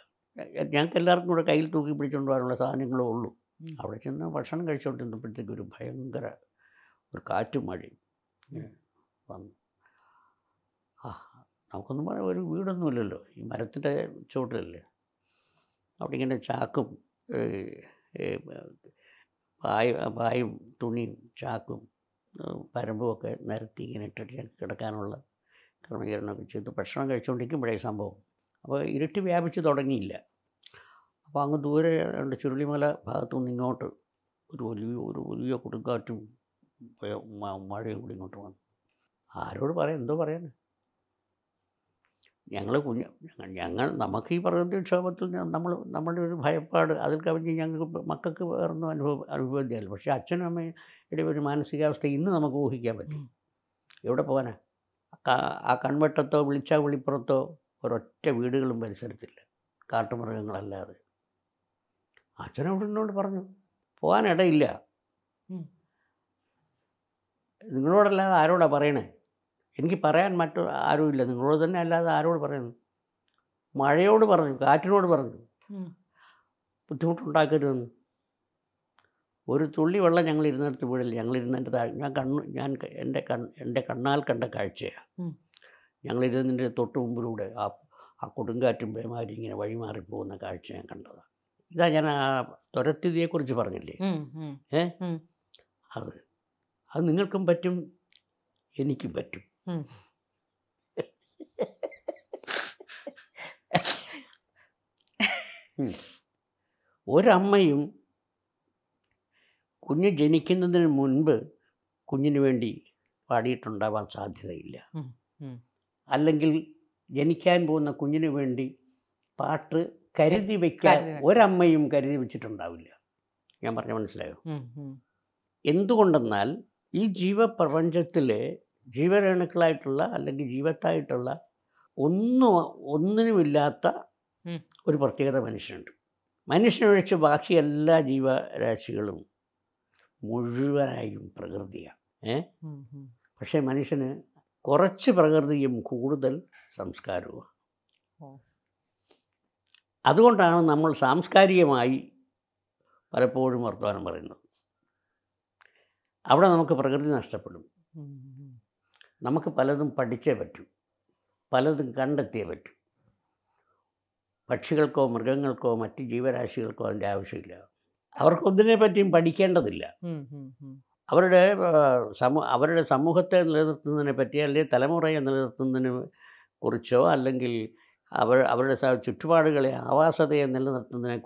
ഞങ്ങൾക്ക് എല്ലാവർക്കും കൂടെ കയ്യിൽ തൂക്കി പിടിച്ചുകൊണ്ട് പോകാനുള്ള സാധനങ്ങളേ ഉള്ളൂ അവിടെ ചെന്ന് ഭക്ഷണം കഴിച്ചുകൊണ്ടിരുന്നപ്പോഴത്തേക്ക് ഒരു ഭയങ്കര ഒരു കാറ്റും മഴയും വന്നു ആ നമുക്കൊന്നും പറയാം ഒരു വീടൊന്നുമില്ലല്ലോ ഈ മരത്തിൻ്റെ ചുവട്ടിലല്ലേ അവിടെ ഇങ്ങനെ ചാക്കും പായ പായും തുണിയും ചാക്കും ഒക്കെ നിരത്തി ഇങ്ങനെ ഇട്ടിട്ട് കിടക്കാനുള്ള ക്രമീകരണമൊക്കെ ചെയ്തു ഭക്ഷണം കഴിച്ചുകൊണ്ടിരിക്കുമ്പോഴേ സംഭവം അപ്പോൾ ഇരുട്ട് വ്യാപിച്ച് തുടങ്ങിയില്ല അപ്പോൾ അങ്ങ് ദൂരെ ചുരുളിമല ഭാഗത്തുനിന്ന് ഇങ്ങോട്ട് ഒരു വലിയ ഒരു വലിയ കൊടുങ്കാറ്റും മഴയും കൂടി ഇങ്ങോട്ട് വന്നു ആരോട് പറയാം എന്തോ പറയാനാണ് ഞങ്ങൾ കുഞ്ഞ് ഞങ്ങൾ നമുക്ക് ഈ പ്രകൃതിക്ഷോഭത്തിൽ നമ്മൾ നമ്മുടെ ഒരു ഭയപ്പാട് അതിൽ കവിഞ്ഞ് ഞങ്ങൾക്ക് മക്കൾക്ക് വേറൊന്നും അനുഭവം അനുഭവമില്ല പക്ഷേ അച്ഛനും അമ്മയുടെ ഒരു മാനസികാവസ്ഥ ഇന്ന് നമുക്ക് ഊഹിക്കാൻ പറ്റും എവിടെ പോകാനാ ആ കൺവെട്ടത്തോ വിളിച്ചാൽ വിളിപ്പുറത്തോ ഒരൊറ്റ വീടുകളും പരിസരത്തില്ല കാട്ടുമൃഗങ്ങളല്ലാതെ അച്ഛനും അവിടെ നിന്നോട് പറഞ്ഞു പോകാനിടയില്ല നിങ്ങളോടല്ലാതെ ആരോടാ പറയണേ എനിക്ക് പറയാൻ മറ്റു ആരുമില്ല നിങ്ങളോട് തന്നെ അല്ലാതെ ആരോട് പറയുന്നു മഴയോട് പറഞ്ഞു കാറ്റിനോട് പറഞ്ഞു ബുദ്ധിമുട്ടുണ്ടാക്കരുതെന്ന് ഒരു തുള്ളി വെള്ളം ഞങ്ങൾ ഇരുന്നിടത്ത് വീടില്ല ഞങ്ങൾ ഇരുന്നതിൻ്റെ താഴെ ഞാൻ കണ്ണു ഞാൻ എൻ്റെ കണ് എൻ്റെ കണ്ണാൽ കണ്ട കാഴ്ചയാണ് ഞങ്ങൾ ഇരുന്നതിൻ്റെ തൊട്ട് മുമ്പിലൂടെ ആ ആ കൊടുങ്കാറ്റും പേമാരി ഇങ്ങനെ വഴിമാറി പോകുന്ന കാഴ്ച ഞാൻ കണ്ടതാണ് ഇതാ ഞാൻ ആ ത്വരത്തിഥിയെക്കുറിച്ച് പറഞ്ഞില്ലേ ഏ അത് അത് നിങ്ങൾക്കും പറ്റും എനിക്കും പറ്റും ഒരമ്മയും കുഞ്ഞ് ജനിക്കുന്നതിന് മുൻപ് കുഞ്ഞിന് വേണ്ടി പാടിയിട്ടുണ്ടാവാൻ സാധ്യതയില്ല അല്ലെങ്കിൽ ജനിക്കാൻ പോകുന്ന കുഞ്ഞിന് വേണ്ടി പാട്ട് കരുതി വയ്ക്കാൻ ഒരമ്മയും കരുതി വെച്ചിട്ടുണ്ടാവില്ല ഞാൻ പറഞ്ഞ മനസ്സിലായോ എന്തുകൊണ്ടെന്നാൽ ഈ ജീവപ്രപഞ്ചത്തിലെ ജീവരേണുക്കളായിട്ടുള്ള അല്ലെങ്കിൽ ജീവത്തായിട്ടുള്ള ഒന്നും ഒന്നിനുമില്ലാത്ത ഒരു പ്രത്യേകത മനുഷ്യനുണ്ട് മനുഷ്യനൊഴിച്ച് ബാക്കി എല്ലാ ജീവരാശികളും മുഴുവനായും പ്രകൃതിയാണ് ഏ പക്ഷേ മനുഷ്യന് കുറച്ച് പ്രകൃതിയും കൂടുതൽ സംസ്കാരവുമാണ് അതുകൊണ്ടാണ് നമ്മൾ സാംസ്കാരികമായി പലപ്പോഴും വർത്തമാനം പറയുന്നത് അവിടെ നമുക്ക് പ്രകൃതി നഷ്ടപ്പെടും നമുക്ക് പലതും പഠിച്ചേ പറ്റൂ പലതും കണ്ടെത്തിയേ പറ്റൂ പക്ഷികൾക്കോ മൃഗങ്ങൾക്കോ മറ്റ് ജീവരാശികൾക്കോ അതിൻ്റെ ആവശ്യമില്ല അവർക്കൊന്നിനെ പറ്റിയും പഠിക്കേണ്ടതില്ല അവരുടെ സമൂ അവരുടെ സമൂഹത്തെ നിലനിർത്തുന്നതിനെ പറ്റി അല്ലെങ്കിൽ തലമുറയെ നിലനിർത്തുന്നതിനെ കുറിച്ചോ അല്ലെങ്കിൽ അവർ അവരുടെ ചുറ്റുപാടുകളെ ആവാസതയെ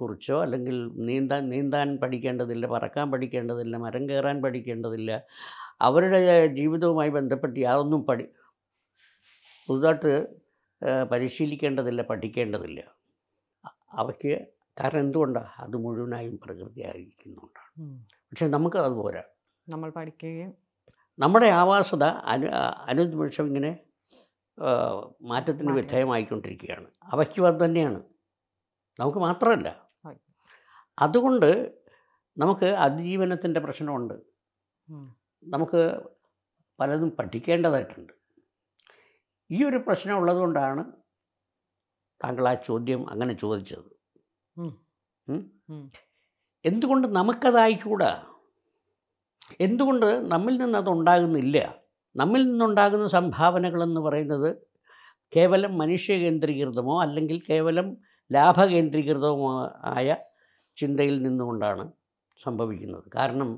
കുറിച്ചോ അല്ലെങ്കിൽ നീന്താൻ നീന്താൻ പഠിക്കേണ്ടതില്ല പറക്കാൻ പഠിക്കേണ്ടതില്ല മരം കയറാൻ പഠിക്കേണ്ടതില്ല അവരുടെ ജീവിതവുമായി ബന്ധപ്പെട്ട് യാതൊന്നും പഠി പുതുതായിട്ട് പരിശീലിക്കേണ്ടതില്ല പഠിക്കേണ്ടതില്ല അവയ്ക്ക് കാരണം എന്തുകൊണ്ടാണ് അത് മുഴുവനായും പ്രകൃതി ആയിരിക്കുന്നുകൊണ്ടാണ് പക്ഷെ നമുക്ക് അതുപോലെ നമ്മൾ പഠിക്കുകയും നമ്മുടെ ആവാസത അനു അനുനിമിഷം ഇങ്ങനെ മാറ്റത്തിന് വിധേയമായിക്കൊണ്ടിരിക്കുകയാണ് അവയ്ക്കും അത് തന്നെയാണ് നമുക്ക് മാത്രമല്ല അതുകൊണ്ട് നമുക്ക് അതിജീവനത്തിൻ്റെ പ്രശ്നമുണ്ട് നമുക്ക് പലതും പഠിക്കേണ്ടതായിട്ടുണ്ട് ഈ ഒരു പ്രശ്നം ഉള്ളതുകൊണ്ടാണ് താങ്കൾ ആ ചോദ്യം അങ്ങനെ ചോദിച്ചത് എന്തുകൊണ്ട് നമുക്കതായിക്കൂടാ എന്തുകൊണ്ട് നമ്മിൽ നിന്ന് അതുണ്ടാകുന്നില്ല നമ്മിൽ നിന്നുണ്ടാകുന്ന സംഭാവനകളെന്ന് പറയുന്നത് കേവലം മനുഷ്യ കേന്ദ്രീകൃതമോ അല്ലെങ്കിൽ കേവലം ലാഭകേന്ദ്രീകൃതമോ ആയ ചിന്തയിൽ നിന്നുകൊണ്ടാണ് സംഭവിക്കുന്നത് കാരണം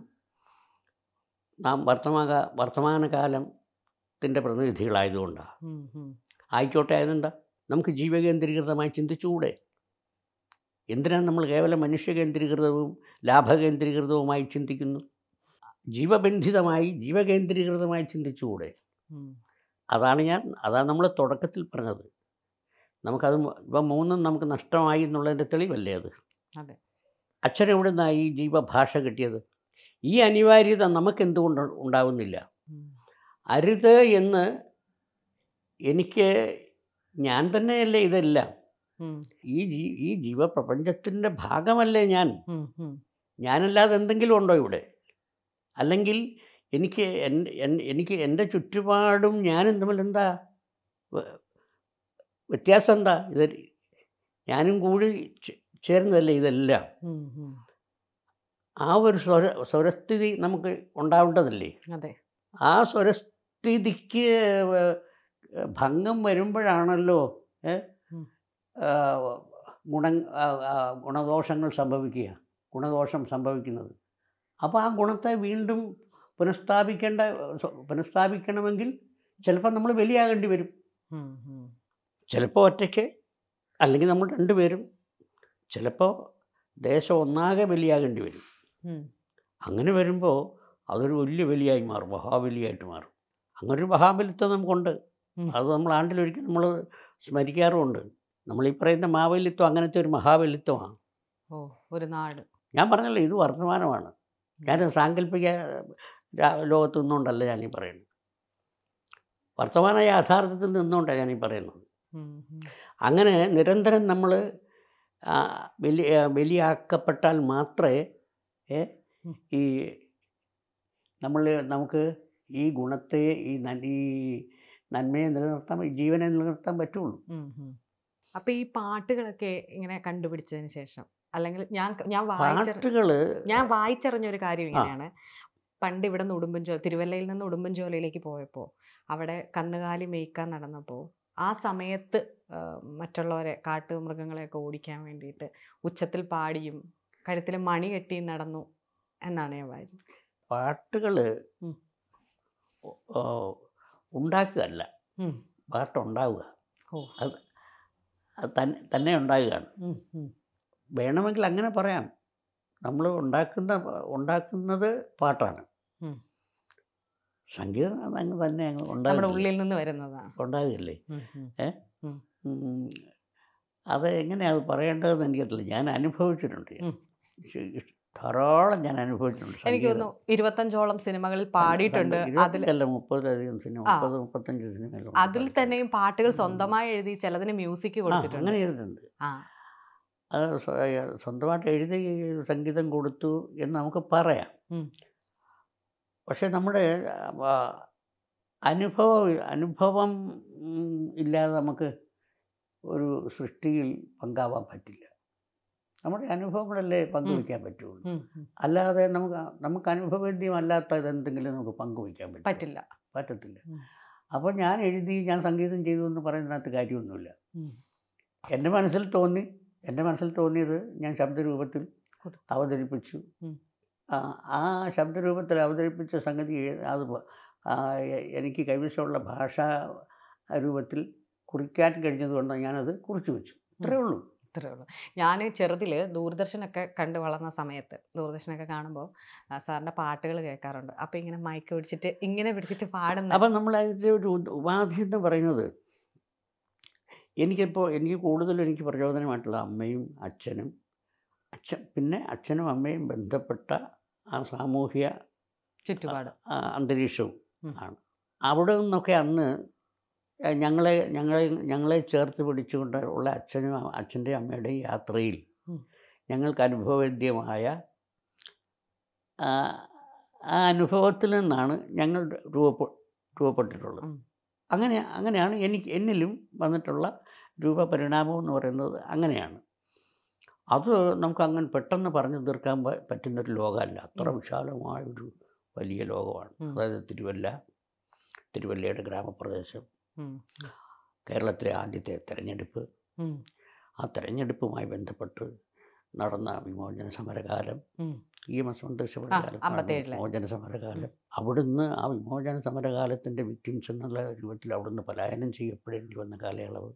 നാം വർത്തമാന വർത്തമാനകാലത്തിൻ്റെ പ്രതിനിധികളായതുകൊണ്ടാണ് ആയിക്കോട്ടെ അതെന്താ നമുക്ക് ജീവകേന്ദ്രീകൃതമായി ചിന്തിച്ചുകൂടെ എന്തിനാണ് നമ്മൾ കേവലം മനുഷ്യകേന്ദ്രീകൃതവും ലാഭകേന്ദ്രീകൃതവുമായി ചിന്തിക്കുന്നു ജീവബന്ധിതമായി ജീവകേന്ദ്രീകൃതമായി ചിന്തിച്ചുകൂടെ അതാണ് ഞാൻ അതാണ് നമ്മൾ തുടക്കത്തിൽ പറഞ്ഞത് നമുക്കത് ഇവ മൂന്നും നമുക്ക് നഷ്ടമായി എന്നുള്ളതിൻ്റെ തെളിവല്ലേ അത് അച്ഛനെവിടുന്നായി ജീവഭാഷ കിട്ടിയത് ഈ അനിവാര്യത നമുക്ക് എന്തുകൊണ്ട് ഉണ്ടാവുന്നില്ല അരുത് എന്ന് എനിക്ക് ഞാൻ തന്നെയല്ലേ ഇതെല്ലാം ഈ ജീ ഈ ജീവപ്രപഞ്ചത്തിൻ്റെ ഭാഗമല്ലേ ഞാൻ ഞാനല്ലാതെ എന്തെങ്കിലും ഉണ്ടോ ഇവിടെ അല്ലെങ്കിൽ എനിക്ക് എനിക്ക് എൻ്റെ ചുറ്റുപാടും ഞാനും തമ്മിൽ എന്താ വ്യത്യാസം എന്താ ഇത് ഞാനും കൂടി ചേർന്നതല്ലേ ഇതെല്ലാം ആ ഒരു സ്വര സ്വരസ്ഥിതി നമുക്ക് ഉണ്ടാവേണ്ടതല്ലേ അതെ ആ സ്വരസ്ഥിതിക്ക് ഭംഗം വരുമ്പോഴാണല്ലോ ഗുണ ഗുണദോഷങ്ങൾ സംഭവിക്കുക ഗുണദോഷം സംഭവിക്കുന്നത് അപ്പോൾ ആ ഗുണത്തെ വീണ്ടും പുനഃസ്ഥാപിക്കേണ്ട പുനഃസ്ഥാപിക്കണമെങ്കിൽ ചിലപ്പോൾ നമ്മൾ വലിയാകേണ്ടി വരും ചിലപ്പോൾ ഒറ്റയ്ക്ക് അല്ലെങ്കിൽ നമ്മൾ രണ്ടുപേരും ചിലപ്പോൾ ദേശം ഒന്നാകെ വലിയാകേണ്ടി വരും അങ്ങനെ വരുമ്പോൾ അതൊരു വലിയ വലിയായി മാറും മഹാബലിയായിട്ട് മാറും അങ്ങനെ ഒരു മഹാബലിത്വം നമുക്കുണ്ട് അത് നമ്മൾ ആണ്ടിലൊരിക്കൽ നമ്മൾ സ്മരിക്കാറുമുണ്ട് നമ്മൾ ഈ പറയുന്ന മാവലിത്വം അങ്ങനത്തെ ഒരു മഹാബലിത്വമാണ് ഓ ഒരു നാട് ഞാൻ പറഞ്ഞല്ലോ ഇത് വർത്തമാനമാണ് ഞാൻ സാങ്കല്പിക ലോകത്ത് നിന്നുകൊണ്ടല്ല ഞാനീ പറയുന്നത് വർത്തമാന യാഥാർത്ഥ്യത്തിൽ നിന്നുകൊണ്ടാണ് ഞാനീ പറയുന്നത് അങ്ങനെ നിരന്തരം നമ്മൾ വലിയ ബലിയാക്കപ്പെട്ടാൽ മാത്രമേ ഈ നമ്മൾ നമുക്ക് ഈ ഗുണത്തെ ഈ ഈ നന്മയെ നിലനിർത്താൻ ജീവനെ നിലനിർത്താൻ പറ്റുള്ളൂ അപ്പോൾ ഈ പാട്ടുകളൊക്കെ ഇങ്ങനെ കണ്ടുപിടിച്ചതിന് ശേഷം അല്ലെങ്കിൽ ഞാൻ ഞാൻ പാട്ടുകൾ ഞാൻ വായിച്ചറിഞ്ഞൊരു കാര്യം ഇങ്ങനെയാണ് പണ്ട് ഇവിടെ നിന്ന് ഉടുമ്പൻചോല തിരുവല്ലയിൽ നിന്ന് ഉടുമ്പൻചോലയിലേക്ക് പോയപ്പോൾ അവിടെ കന്നുകാലി മേയ്ക്കാൻ നടന്നപ്പോൾ ആ സമയത്ത് മറ്റുള്ളവരെ കാട്ടുമൃഗങ്ങളെയൊക്കെ ഓടിക്കാൻ വേണ്ടിയിട്ട് ഉച്ചത്തിൽ പാടിയും കഴുത്തിൽ മണി കെട്ടി നടന്നു എന്നാണ് ഞാൻ വായിച്ചത് പാട്ടുകൾ ഉണ്ടാക്കുകയല്ല പാട്ടുണ്ടാവുക അത് തന്നെ ഉണ്ടാകുകയാണ് വേണമെങ്കിൽ അങ്ങനെ പറയാം നമ്മൾ ഉണ്ടാക്കുന്ന ഉണ്ടാക്കുന്നത് പാട്ടാണ് സംഗീതം അങ്ങ് തന്നെ അങ്ങ് ഉണ്ടാകും ഉള്ളിൽ നിന്ന് വരുന്നതാണ് ഉണ്ടാകില്ലേ ഏഹ് അത് എങ്ങനെയാണ് അത് പറയേണ്ടതെന്ന് എനിക്കറിയില്ല ഞാൻ അനുഭവിച്ചിട്ടുണ്ട് ധാരാളം ഞാൻ അനുഭവിച്ചിട്ടുണ്ട് എനിക്ക് തോന്നുന്നു ഇരുപത്തഞ്ചോളം സിനിമകളിൽ പാടിയിട്ടുണ്ട് അതിലല്ല മുപ്പതിലധികം സിനിമ മുപ്പത് മുപ്പത്തഞ്ച് സിനിമ അതിൽ തന്നെയും പാട്ടുകൾ സ്വന്തമായി എഴുതി ചിലതിന് മ്യൂസിക് കൊടുത്തിട്ടുണ്ട് അങ്ങനെ ചെയ്തിട്ടുണ്ട് അത് സ്വന്തമായിട്ട് എഴുതി സംഗീതം കൊടുത്തു എന്ന് നമുക്ക് പറയാം പക്ഷെ നമ്മുടെ അനുഭവം അനുഭവം ഇല്ലാതെ നമുക്ക് ഒരു സൃഷ്ടിയിൽ പങ്കാവാൻ പറ്റില്ല നമ്മുടെ അനുഭവങ്ങളല്ലേ പങ്കുവയ്ക്കാൻ പറ്റുള്ളൂ അല്ലാതെ നമുക്ക് നമുക്ക് അനുഭവവേദ്യമല്ലാത്ത ഇതെന്തെങ്കിലും നമുക്ക് പങ്കുവയ്ക്കാൻ പറ്റില്ല പറ്റത്തില്ല അപ്പോൾ ഞാൻ എഴുതി ഞാൻ സംഗീതം ചെയ്തു എന്ന് പറയുന്നതിനകത്ത് കാര്യമൊന്നുമില്ല എൻ്റെ മനസ്സിൽ തോന്നി എൻ്റെ മനസ്സിൽ തോന്നിയത് ഞാൻ ശബ്ദരൂപത്തിൽ അവതരിപ്പിച്ചു ആ ശബ്ദരൂപത്തിൽ അവതരിപ്പിച്ച സംഗതി അത് എനിക്ക് കൈവശമുള്ള ഭാഷാ രൂപത്തിൽ കുറിക്കാൻ കഴിഞ്ഞതുകൊണ്ട് ഞാനത് കുറിച്ച് വെച്ചു ഇത്രയേ ഉള്ളൂ ഇത്രേ ഉള്ളൂ ഞാൻ ചെറുതിൽ ദൂരദർശനൊക്കെ കണ്ട് വളർന്ന സമയത്ത് ദൂരദർശനൊക്കെ കാണുമ്പോൾ സാറിൻ്റെ പാട്ടുകൾ കേൾക്കാറുണ്ട് അപ്പോൾ ഇങ്ങനെ മൈക്ക് പിടിച്ചിട്ട് ഇങ്ങനെ പിടിച്ചിട്ട് പാടുന്ന അപ്പം നമ്മൾ അതിൻ്റെ ഒരു ഉപാധി എന്ന് പറയുന്നത് എനിക്കിപ്പോൾ എനിക്ക് കൂടുതലും എനിക്ക് പ്രചോദനമായിട്ടുള്ള അമ്മയും അച്ഛനും അച്ഛൻ പിന്നെ അച്ഛനും അമ്മയും ബന്ധപ്പെട്ട ആ സാമൂഹിക ചുറ്റുപാട് അന്തരീക്ഷവും ആണ് അവിടെ നിന്നൊക്കെ അന്ന് ഞങ്ങളെ ഞങ്ങളെ ഞങ്ങളെ ചേർത്ത് പിടിച്ചുകൊണ്ട് ഉള്ള അച്ഛനും അച്ഛൻ്റെയും അമ്മയുടെയും യാത്രയിൽ ഞങ്ങൾക്ക് അനുഭവവേദ്യമായ ആ അനുഭവത്തിൽ നിന്നാണ് ഞങ്ങൾ രൂപ രൂപപ്പെട്ടിട്ടുള്ളത് അങ്ങനെ അങ്ങനെയാണ് എനിക്ക് എന്നിലും വന്നിട്ടുള്ള രൂപപരിണാമം എന്ന് പറയുന്നത് അങ്ങനെയാണ് അത് നമുക്ക് അങ്ങനെ പെട്ടെന്ന് പറഞ്ഞു തീർക്കാൻ പറ്റുന്നൊരു ലോകമല്ല അത്ര വിശാലമായൊരു വലിയ ലോകമാണ് അതായത് തിരുവല്ല തിരുവല്ലയുടെ ഗ്രാമപ്രദേശം കേരളത്തിലെ ആദ്യത്തെ തെരഞ്ഞെടുപ്പ് ആ തെരഞ്ഞെടുപ്പുമായി ബന്ധപ്പെട്ട് നടന്ന വിമോചന സമരകാലം ഈ മസോന്തേശകാലം വിമോചന സമരകാലം അവിടുന്ന് ആ വിമോചന സമരകാലത്തിൻ്റെ വിക്ടിംസ് എന്നുള്ള രൂപത്തിൽ അവിടുന്ന് പലായനം ചെയ്യപ്പെടേണ്ടി വന്ന കാലയളവ്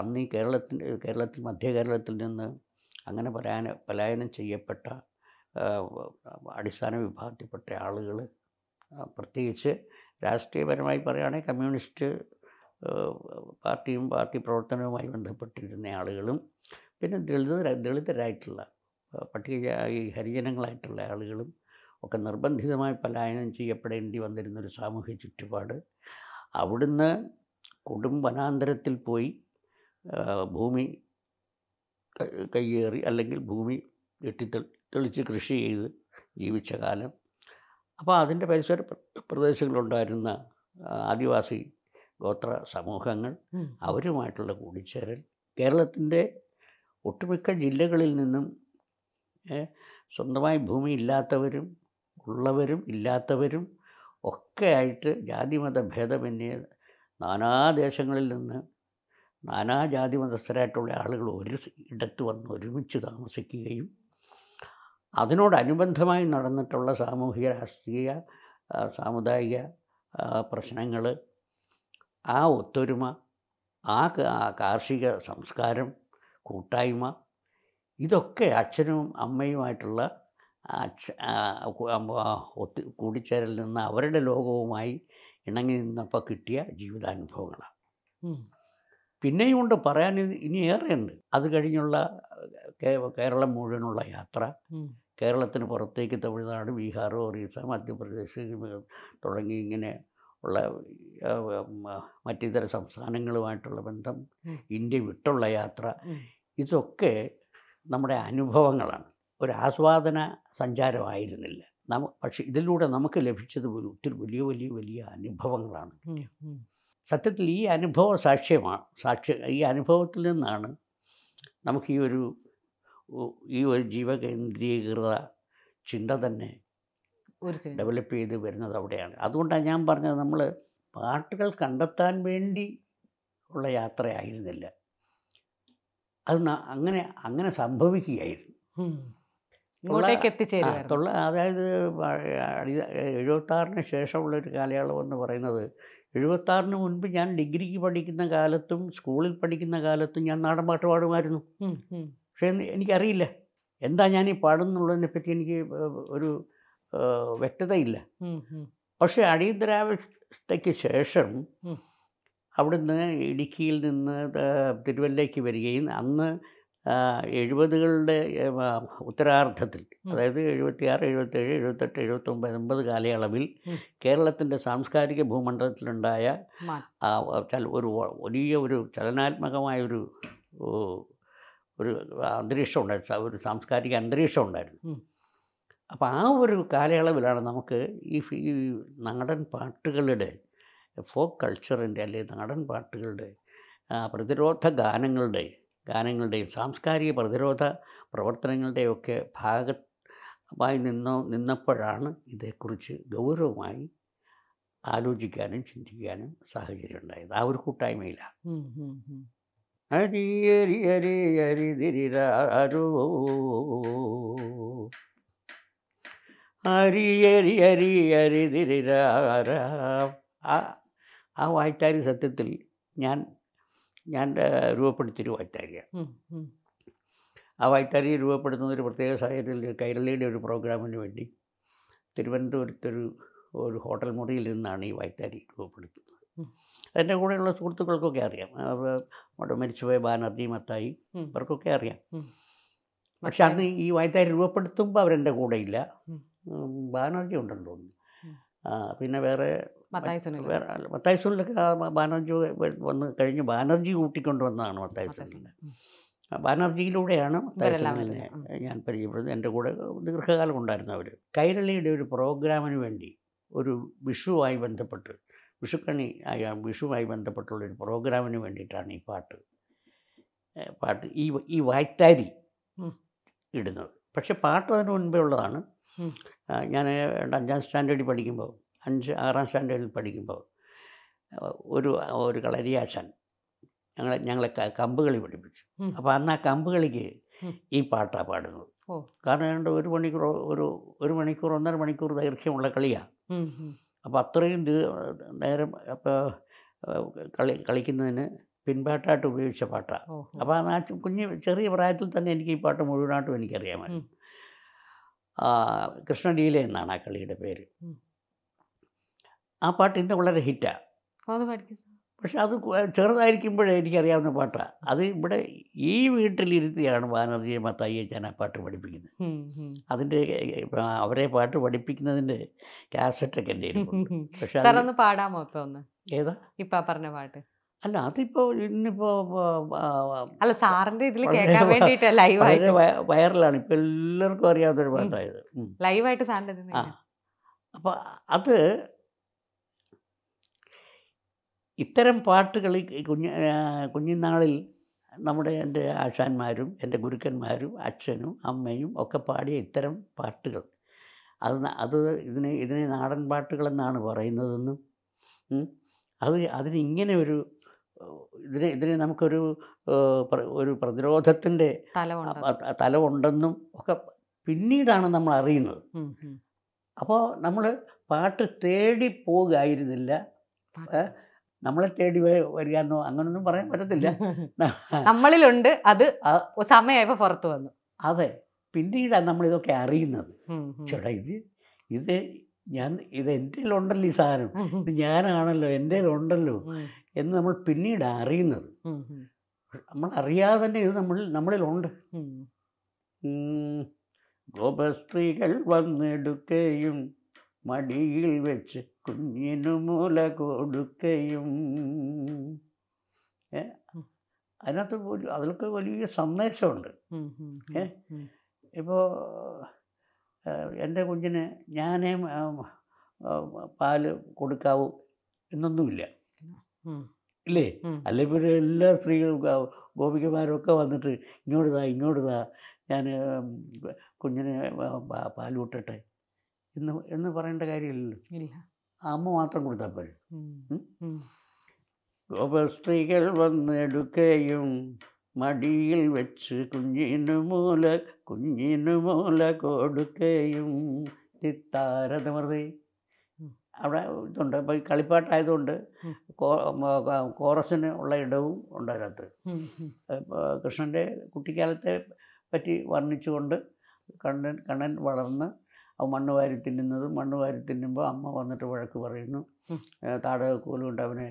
അന്ന് ഈ കേരളത്തിൽ കേരളത്തിൽ മധ്യ കേരളത്തിൽ നിന്ന് അങ്ങനെ പലായന പലായനം ചെയ്യപ്പെട്ട അടിസ്ഥാന വിഭാഗത്തിൽപ്പെട്ട ആളുകൾ പ്രത്യേകിച്ച് രാഷ്ട്രീയപരമായി പറയുകയാണെങ്കിൽ കമ്മ്യൂണിസ്റ്റ് പാർട്ടിയും പാർട്ടി പ്രവർത്തനവുമായി ബന്ധപ്പെട്ടിരുന്ന ആളുകളും പിന്നെ ദളിത ദളിതരായിട്ടുള്ള പട്ടിക ഹരിജനങ്ങളായിട്ടുള്ള ആളുകളും ഒക്കെ നിർബന്ധിതമായി പലായനം ചെയ്യപ്പെടേണ്ടി വന്നിരുന്നൊരു സാമൂഹ്യ ചുറ്റുപാട് അവിടുന്ന് കുടുംബനാന്തരത്തിൽ പോയി ഭൂമി കയ്യേറി അല്ലെങ്കിൽ ഭൂമി വെട്ടി തെളിച്ച് കൃഷി ചെയ്ത് ജീവിച്ച കാലം അപ്പോൾ അതിൻ്റെ പരിസര പ്രദേശങ്ങളിലുണ്ടായിരുന്ന ആദിവാസി ഗോത്ര സമൂഹങ്ങൾ അവരുമായിട്ടുള്ള കൂടിച്ചേരൽ കേരളത്തിൻ്റെ ഒട്ടുമിക്ക ജില്ലകളിൽ നിന്നും സ്വന്തമായി ഭൂമി ഇല്ലാത്തവരും ഉള്ളവരും ഇല്ലാത്തവരും ഒക്കെയായിട്ട് ആയിട്ട് ജാതിമത ഭേദമന്യേ നാനാ ദേശങ്ങളിൽ നിന്ന് നാനാ ജാതി മതസ്ഥരായിട്ടുള്ള ആളുകൾ ഒരു ഇടത്ത് വന്ന് ഒരുമിച്ച് താമസിക്കുകയും അതിനോടനുബന്ധമായി നടന്നിട്ടുള്ള സാമൂഹിക രാഷ്ട്രീയ സാമുദായിക പ്രശ്നങ്ങൾ ആ ഒത്തൊരുമ ആ കാർഷിക സംസ്കാരം കൂട്ടായ്മ ഇതൊക്കെ അച്ഛനും അമ്മയുമായിട്ടുള്ള അച്ഛ ഒത്തി കൂടിച്ചേരൽ നിന്ന് അവരുടെ ലോകവുമായി ഇണങ്ങി നിന്നപ്പോൾ കിട്ടിയ ജീവിതാനുഭവങ്ങളാണ് പിന്നെയും ഉണ്ട് പറയാൻ ഇനി ഏറെയുണ്ട് അത് കഴിഞ്ഞുള്ള കേരളം മുഴുവനുള്ള യാത്ര കേരളത്തിന് പുറത്തേക്ക് തമിഴ്നാട് ബീഹാർ ഒറീസ മധ്യപ്രദേശ് തുടങ്ങി ഇങ്ങനെ ഉള്ള മറ്റിതര സംസ്ഥാനങ്ങളുമായിട്ടുള്ള ബന്ധം ഇന്ത്യ വിട്ടുള്ള യാത്ര ഇതൊക്കെ നമ്മുടെ അനുഭവങ്ങളാണ് ഒരു ആസ്വാദന സഞ്ചാരമായിരുന്നില്ല നമ്മ പക്ഷെ ഇതിലൂടെ നമുക്ക് ലഭിച്ചത് ഒത്തിരി വലിയ വലിയ വലിയ അനുഭവങ്ങളാണ് സത്യത്തിൽ ഈ അനുഭവ സാക്ഷ്യമാണ് സാക്ഷ്യ ഈ അനുഭവത്തിൽ നിന്നാണ് നമുക്ക് ഈ ഒരു ഈ ഒരു ജീവകേന്ദ്രീകൃത ചിന്ത തന്നെ ഡെവലപ്പ് ചെയ്ത് വരുന്നത് അവിടെയാണ് അതുകൊണ്ടാണ് ഞാൻ പറഞ്ഞത് നമ്മൾ പാട്ടുകൾ കണ്ടെത്താൻ വേണ്ടി ഉള്ള യാത്രയായിരുന്നില്ല അത് അങ്ങനെ അങ്ങനെ സംഭവിക്കുകയായിരുന്നു ഇങ്ങോട്ടേക്ക് അതായത് എഴുപത്താറിന് ശേഷമുള്ള ഒരു കാലയളവ് എന്ന് പറയുന്നത് എഴുപത്താറിന് മുൻപ് ഞാൻ ഡിഗ്രിക്ക് പഠിക്കുന്ന കാലത്തും സ്കൂളിൽ പഠിക്കുന്ന കാലത്തും ഞാൻ നാടൻ പാട്ട് പാടുമായിരുന്നു പക്ഷേ എനിക്കറിയില്ല എന്താ ഞാൻ ഈ പാടുന്നുള്ളതിനെ പറ്റി എനിക്ക് ഒരു വ്യക്തതയില്ല പക്ഷേ അടിയന്തരാവസ്ഥയ്ക്ക് ശേഷം അവിടുന്ന് ഇടുക്കിയിൽ നിന്ന് തിരുവല്ലയ്ക്ക് വരികയും അന്ന് എഴുപതുകളുടെ ഉത്തരാർദ്ധത്തിൽ അതായത് എഴുപത്തിയാറ് എഴുപത്തേഴ് എഴുപത്തെട്ട് എഴുപത്തൊമ്പത് എൺപത് കാലയളവിൽ കേരളത്തിൻ്റെ സാംസ്കാരിക ഭൂമണ്ഡലത്തിലുണ്ടായ ഒരു വലിയ ഒരു ചലനാത്മകമായ ഒരു ഒരു അന്തരീക്ഷം ഉണ്ടായിരുന്നു ഒരു സാംസ്കാരിക അന്തരീക്ഷം ഉണ്ടായിരുന്നു അപ്പോൾ ആ ഒരു കാലയളവിലാണ് നമുക്ക് ഈ ഈ നാടൻ പാട്ടുകളുടെ ഫോക്ക് കൾച്ചറിൻ്റെ അല്ലെങ്കിൽ നാടൻ പാട്ടുകളുടെ പ്രതിരോധ ഗാനങ്ങളുടെ ഗാനങ്ങളുടെയും സാംസ്കാരിക പ്രതിരോധ പ്രവർത്തനങ്ങളുടെയൊക്കെ ഒക്കെ ഭാഗമായി നിന്നോ നിന്നപ്പോഴാണ് ഇതേക്കുറിച്ച് ഗൗരവമായി ആലോചിക്കാനും ചിന്തിക്കാനും സാഹചര്യം ഉണ്ടായത് ആ ഒരു കൂട്ടായ്മയിലാണ് ഹരിയരിയരിയരിതിരിരാരോ ഹരിയരിയരിയരിതിരിരാരാ ആ ആ വായ്ത്താരി സത്യത്തിൽ ഞാൻ ഞാൻ രൂപപ്പെടുത്തിയൊരു വായ്ത്താരിയാണ് ആ വായ്ത്താരി രൂപപ്പെടുത്തുന്ന ഒരു പ്രത്യേക സാഹചര്യത്തിൽ കൈരളിയുടെ ഒരു പ്രോഗ്രാമിന് വേണ്ടി തിരുവനന്തപുരത്തൊരു ഒരു ഹോട്ടൽ മുറിയിൽ നിന്നാണ് ഈ വായ്ത്താരി രൂപപ്പെടുത്തുന്നത് അതിൻ്റെ കൂടെയുള്ള സുഹൃത്തുക്കൾക്കൊക്കെ അറിയാം മരിച്ചുപോയ ബാനർജി മത്തായി ഇവർക്കൊക്കെ അറിയാം പക്ഷെ അന്ന് ഈ വായ്ത്താരി രൂപപ്പെടുത്തുമ്പോൾ അവരെൻ്റെ കൂടെ ഇല്ല ബാനർജി ഉണ്ടെന്ന് തോന്നുന്നു പിന്നെ വേറെ വേറെ മത്തായി സുനിലൊക്കെ ബാനർജി വന്ന് കഴിഞ്ഞ് ബാനർജി കൂട്ടിക്കൊണ്ടുവന്നതാണ് മത്തായി സുനിലിനെ ബാനർജിയിലൂടെയാണ് മത്തായി ഞാൻ പരിചയപ്പെടുന്നത് എൻ്റെ കൂടെ ദീർഘകാലം ഉണ്ടായിരുന്നു അവർ കൈരളിയുടെ ഒരു പ്രോഗ്രാമിന് വേണ്ടി ഒരു വിഷുവായി ബന്ധപ്പെട്ട് വിഷുക്കണി ആയ വിഷുവായി ബന്ധപ്പെട്ടുള്ള ഒരു പ്രോഗ്രാമിന് വേണ്ടിയിട്ടാണ് ഈ പാട്ട് പാട്ട് ഈ ഈ വായ്ത്താരി ഇടുന്നത് പക്ഷെ പാട്ട് അതിന് മുൻപേ ഉള്ളതാണ് ഞാൻ അഞ്ചാം സ്റ്റാൻഡേർഡിൽ പഠിക്കുമ്പോൾ അഞ്ച് ആറാം സ്റ്റാൻഡേർഡിൽ പഠിക്കുമ്പോൾ ഒരു ഒരു കളരിയാശൻ ഞങ്ങളെ ഞങ്ങളെ കമ്പുകളി പഠിപ്പിച്ചു അപ്പോൾ അന്ന് ആ കമ്പുകളിക്ക് ഈ പാട്ടാണ് പാടുന്നത് കാരണം ഏതാണ്ട് ഒരു മണിക്കൂർ ഒരു ഒരു മണിക്കൂർ ഒന്നര മണിക്കൂർ ദൈർഘ്യമുള്ള കളിയാണ് അപ്പോൾ അത്രയും നേരം അപ്പോൾ കളി കളിക്കുന്നതിന് പിൻപാട്ടായിട്ട് ഉപയോഗിച്ച പാട്ടാണ് അപ്പോൾ ആ കുഞ്ഞ് ചെറിയ പ്രായത്തിൽ തന്നെ എനിക്ക് ഈ പാട്ട് മുഴുവനായിട്ടും എനിക്കറിയാമായിരുന്നു കൃഷ്ണലീല എന്നാണ് ആ കളിയുടെ പേര് ആ പാട്ട് ഇന്ന് വളരെ ഹിറ്റാണ് പക്ഷെ അത് ചെറുതായിരിക്കുമ്പോഴേ എനിക്കറിയാവുന്ന പാട്ടാണ് അത് ഇവിടെ ഈ വീട്ടിലിരുത്തിയാണ് ബാനർജിയെ മത്തായി ഞാൻ ആ പാട്ട് പഠിപ്പിക്കുന്നത് അതിൻ്റെ അവരെ പാട്ട് പഠിപ്പിക്കുന്നതിൻ്റെ കാസറ്റൊക്കെ എൻ്റെ പക്ഷെ പാടാമോ ഇപ്പോൾ ഒന്ന് ഏതാ ഇപ്പം പറഞ്ഞ പാട്ട് അല്ല അതിപ്പോ ഇന്നിപ്പോ അല്ല സാറിന്റെ ഇതിൽ കേൾക്കാൻ വേണ്ടിയിട്ട് ആയിട്ട് വൈറലാണ് ഇപ്പൊ എല്ലാവർക്കും അറിയാവുന്ന ഒരു പാട്ടായത് ലൈവായിട്ട് സാറിൻ്റെ ആ അപ്പോൾ അത് ഇത്തരം പാട്ടുകൾ കുഞ്ഞ് കുഞ്ഞുനാളിൽ നമ്മുടെ എൻ്റെ ആശാന്മാരും എൻ്റെ ഗുരുക്കന്മാരും അച്ഛനും അമ്മയും ഒക്കെ പാടിയ ഇത്തരം പാട്ടുകൾ അത് അത് ഇതിനെ ഇതിനെ നാടൻ പാട്ടുകളെന്നാണ് പറയുന്നതെന്നും അത് അതിനിങ്ങനെ ഇങ്ങനെ ഒരു ഇതിന് ഇതിന് നമുക്കൊരു ഒരു പ്രതിരോധത്തിൻ്റെ തലമുണ്ടെന്നും ഒക്കെ പിന്നീടാണ് നമ്മൾ അറിയുന്നത് അപ്പോൾ നമ്മൾ പാട്ട് തേടി പോകായിരുന്നില്ല നമ്മളെ തേടി വരിക എന്നോ അങ്ങനൊന്നും പറയാൻ പറ്റത്തില്ല നമ്മളിലുണ്ട് അത് സമയമായപ്പോൾ പുറത്തു വന്നു അതെ പിന്നീടാണ് നമ്മളിതൊക്കെ അറിയുന്നത് ചേട്ടാ ഇത് ഇത് ഞാൻ ഇത് എൻ്റെ ഉണ്ടല്ലോ ഈ സാധനം ഇത് ഞാനാണല്ലോ എൻ്റെ ഉണ്ടല്ലോ എന്ന് നമ്മൾ പിന്നീട് അറിയുന്നത് നമ്മൾ അറിയാതെ തന്നെ ഇത് നമ്മൾ നമ്മളിലുണ്ട് ഗോപസ്ത്രീകൾ വന്നെടുക്കുകയും മടിയിൽ വെച്ച് കുഞ്ഞിനു മൂല കൊടുക്കയും ഏ അതിനകത്ത് അതിലൊക്കെ വലിയ സന്ദേശമുണ്ട് ഏ ഇപ്പോൾ എൻ്റെ കുഞ്ഞിന് ഞാനേ പാല് കൊടുക്കാവൂ എന്നൊന്നുമില്ല ഇല്ലേ അല്ലെ പിന്നെ എല്ലാ സ്ത്രീകളും ഗോപികമാരൊക്കെ വന്നിട്ട് ഇങ്ങോട്ട് താ ഇങ്ങോട്ട് താ ഞാൻ കുഞ്ഞിന് പാൽ വിട്ടട്ടെ എന്ന് എന്ന് പറയേണ്ട കാര്യമില്ലല്ലോ ഇല്ല അമ്മ മാത്രം കൊടുത്താൽ പോരെ ഗോപസ്ത്രീകൾ വന്നെടുക്കുകയും മടിയിൽ വെച്ച് കുഞ്ഞിനു മൂല കുഞ്ഞിനു മൂല കൊടുക്കുകയും ചിത്താരതമൃതി അവിടെ ഇതുണ്ട് അപ്പോൾ ഈ കളിപ്പാട്ടായതുകൊണ്ട് കോറസിന് ഉള്ള ഇടവും ഉണ്ട് അതിനകത്ത് കൃഷ്ണൻ്റെ കുട്ടിക്കാലത്തെ പറ്റി വർണ്ണിച്ചുകൊണ്ട് കണ്ണൻ കണ്ണൻ വളർന്ന് അവ മണ്ണ് വാരി തിന്നുന്നത് മണ്ണ് വാരി തിന്നുമ്പോൾ അമ്മ വന്നിട്ട് വഴക്ക് പറയുന്നു താടകക്കോലും കൊണ്ട് അവനെ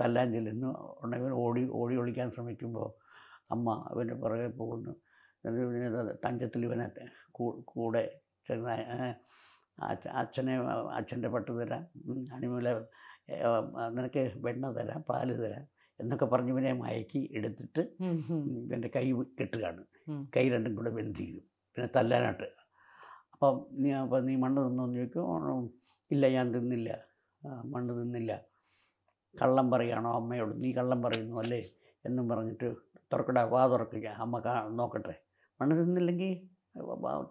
തല്ലാൻ ചെല്ലുന്നു ഉണ്ടെങ്കിൽ ഓടി ഓടി ഒളിക്കാൻ ശ്രമിക്കുമ്പോൾ അമ്മ അവൻ്റെ പുറകെ പോകുന്നു തഞ്ചത്തിൽ ഇവനെ കൂടെ ചെന്ന അച്ഛനെ അച്ഛൻ്റെ പട്ട് തരാം അണിമൂല നിനക്ക് വെണ്ണ തരാം പാല് തരാം എന്നൊക്കെ പറഞ്ഞ് ഇവനെ മയക്കി എടുത്തിട്ട് ഇവൻ്റെ കൈ കെട്ടുകയാണ് കൈ രണ്ടും കൂടെ ബന്ധിക്കും പിന്നെ തല്ലാനായിട്ട് അപ്പം നീ അപ്പം നീ മണ്ണ് എന്ന് ചോദിക്കും ഇല്ല ഞാൻ തിന്നില്ല മണ്ണ് തിന്നില്ല കള്ളം പറയുകയാണോ അമ്മയോട് നീ കള്ളം പറയുന്നു അല്ലേ എന്നും പറഞ്ഞിട്ട് തുറക്കടാ വാ തുറക്കില്ല അമ്മ കാ നോക്കട്ടെ മണ്ണ് തിന്നില്ലെങ്കിൽ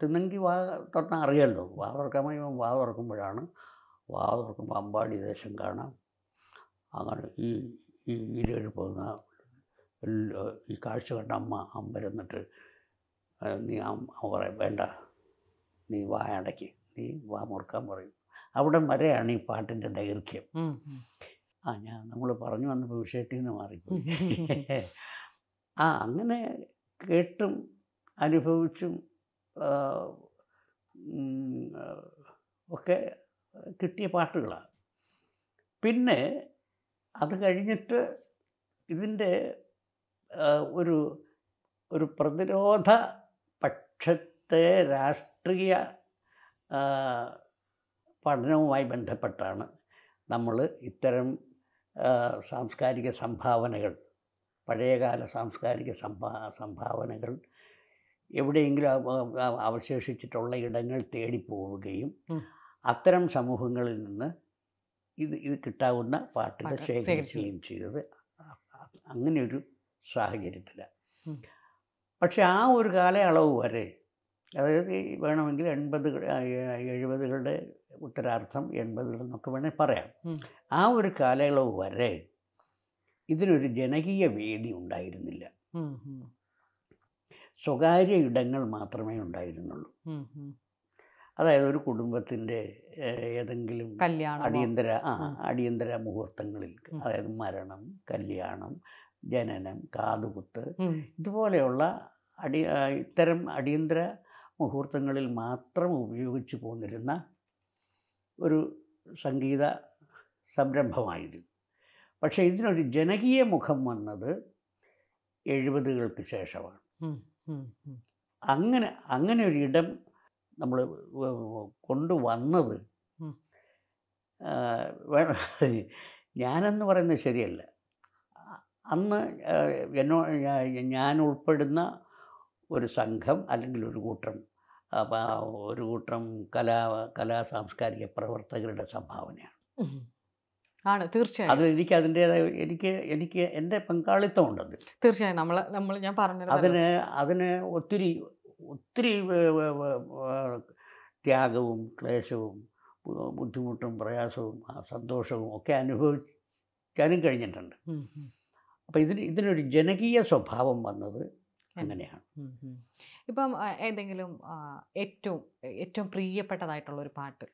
തിന്നെങ്കിൽ വാ തുറന്നാൽ അറിയാമല്ലോ വാ തുറക്കാൻ കഴിയുമ്പോൾ വാ തുറക്കുമ്പോഴാണ് വാ തുറക്കുമ്പോൾ അമ്പാടി ദേശം കാണാം അങ്ങനെ ഈ ഈ ഈരേഴ് പോകുന്ന ഈ കാഴ്ച കണ്ട അമ്മ അമ്പരന്നിട്ട് നീ പറയാം വേണ്ട നീ വാ അടയ്ക്ക് നീ വാ മുറുക്കാൻ പറയും അവിടെ വരെയാണ് ഈ പാട്ടിൻ്റെ ദൈർഘ്യം ആ ഞാൻ നമ്മൾ പറഞ്ഞു വന്നപ്പോൾ വിഷയത്തിൽ നിന്ന് മാറി ആ അങ്ങനെ കേട്ടും അനുഭവിച്ചും ഒക്കെ കിട്ടിയ പാട്ടുകളാണ് പിന്നെ അത് കഴിഞ്ഞിട്ട് ഇതിൻ്റെ ഒരു ഒരു പ്രതിരോധ പക്ഷത്തെ രാഷ്ട്ര രാഷ്ട്രീയ പഠനവുമായി ബന്ധപ്പെട്ടാണ് നമ്മൾ ഇത്തരം സാംസ്കാരിക സംഭാവനകൾ പഴയകാല സാംസ്കാരിക സംഭാ സംഭാവനകൾ എവിടെയെങ്കിലും അവശേഷിച്ചിട്ടുള്ള ഇടങ്ങൾ തേടിപ്പോവുകയും അത്തരം സമൂഹങ്ങളിൽ നിന്ന് ഇത് ഇത് കിട്ടാവുന്ന പാട്ടുകൾ ശേഖരിക്കുകയും ചെയ്തത് അങ്ങനെയൊരു സാഹചര്യത്തിലാണ് പക്ഷെ ആ ഒരു കാലയളവ് വരെ അതായത് വേണമെങ്കിൽ എൺപത് എഴുപതുകളുടെ ഉത്തരാർത്ഥം എൺപതുകൾ എന്നൊക്കെ വേണമെങ്കിൽ പറയാം ആ ഒരു കാലയളവ് വരെ ഇതിനൊരു ജനകീയ വേദി ഉണ്ടായിരുന്നില്ല സ്വകാര്യ ഇടങ്ങൾ മാത്രമേ ഉണ്ടായിരുന്നുള്ളൂ അതായത് ഒരു കുടുംബത്തിൻ്റെ ഏതെങ്കിലും അടിയന്തര ആ അടിയന്തര മുഹൂർത്തങ്ങളിൽ അതായത് മരണം കല്യാണം ജനനം കാതുകുത്ത് ഇതുപോലെയുള്ള അടി ഇത്തരം അടിയന്തര മുഹൂർത്തങ്ങളിൽ മാത്രം ഉപയോഗിച്ചു പോന്നിരുന്ന ഒരു സംഗീത സംരംഭമായിരുന്നു പക്ഷേ ഇതിനൊരു ജനകീയ മുഖം വന്നത് എഴുപതുകൾക്ക് ശേഷമാണ് അങ്ങനെ അങ്ങനെ ഒരിടം നമ്മൾ കൊണ്ടുവന്നത് വേണം ഞാനെന്ന് പറയുന്നത് ശരിയല്ല അന്ന് എന്നോ ഞാൻ ഉൾപ്പെടുന്ന ഒരു സംഘം അല്ലെങ്കിൽ ഒരു കൂട്ടം അപ്പോൾ ഒരു കൂട്ടം കലാ കലാ സാംസ്കാരിക പ്രവർത്തകരുടെ സംഭാവനയാണ് ആണ് തീർച്ചയായും അത് എനിക്ക് അതിൻ്റെതായ എനിക്ക് എനിക്ക് എൻ്റെ പങ്കാളിത്തം ഉണ്ടത് തീർച്ചയായും നമ്മൾ നമ്മൾ ഞാൻ പറഞ്ഞത് അതിന് അതിന് ഒത്തിരി ഒത്തിരി ത്യാഗവും ക്ലേശവും ബുദ്ധിമുട്ടും പ്രയാസവും സന്തോഷവും ഒക്കെ അനുഭവിക്കാനും കഴിഞ്ഞിട്ടുണ്ട് അപ്പോൾ ഇതിന് ഇതിനൊരു ജനകീയ സ്വഭാവം വന്നത് അങ്ങനെയാണ് ഇപ്പം ഏതെങ്കിലും ഏറ്റവും ഏറ്റവും പ്രിയപ്പെട്ടതായിട്ടുള്ള ഒരു പാട്ട്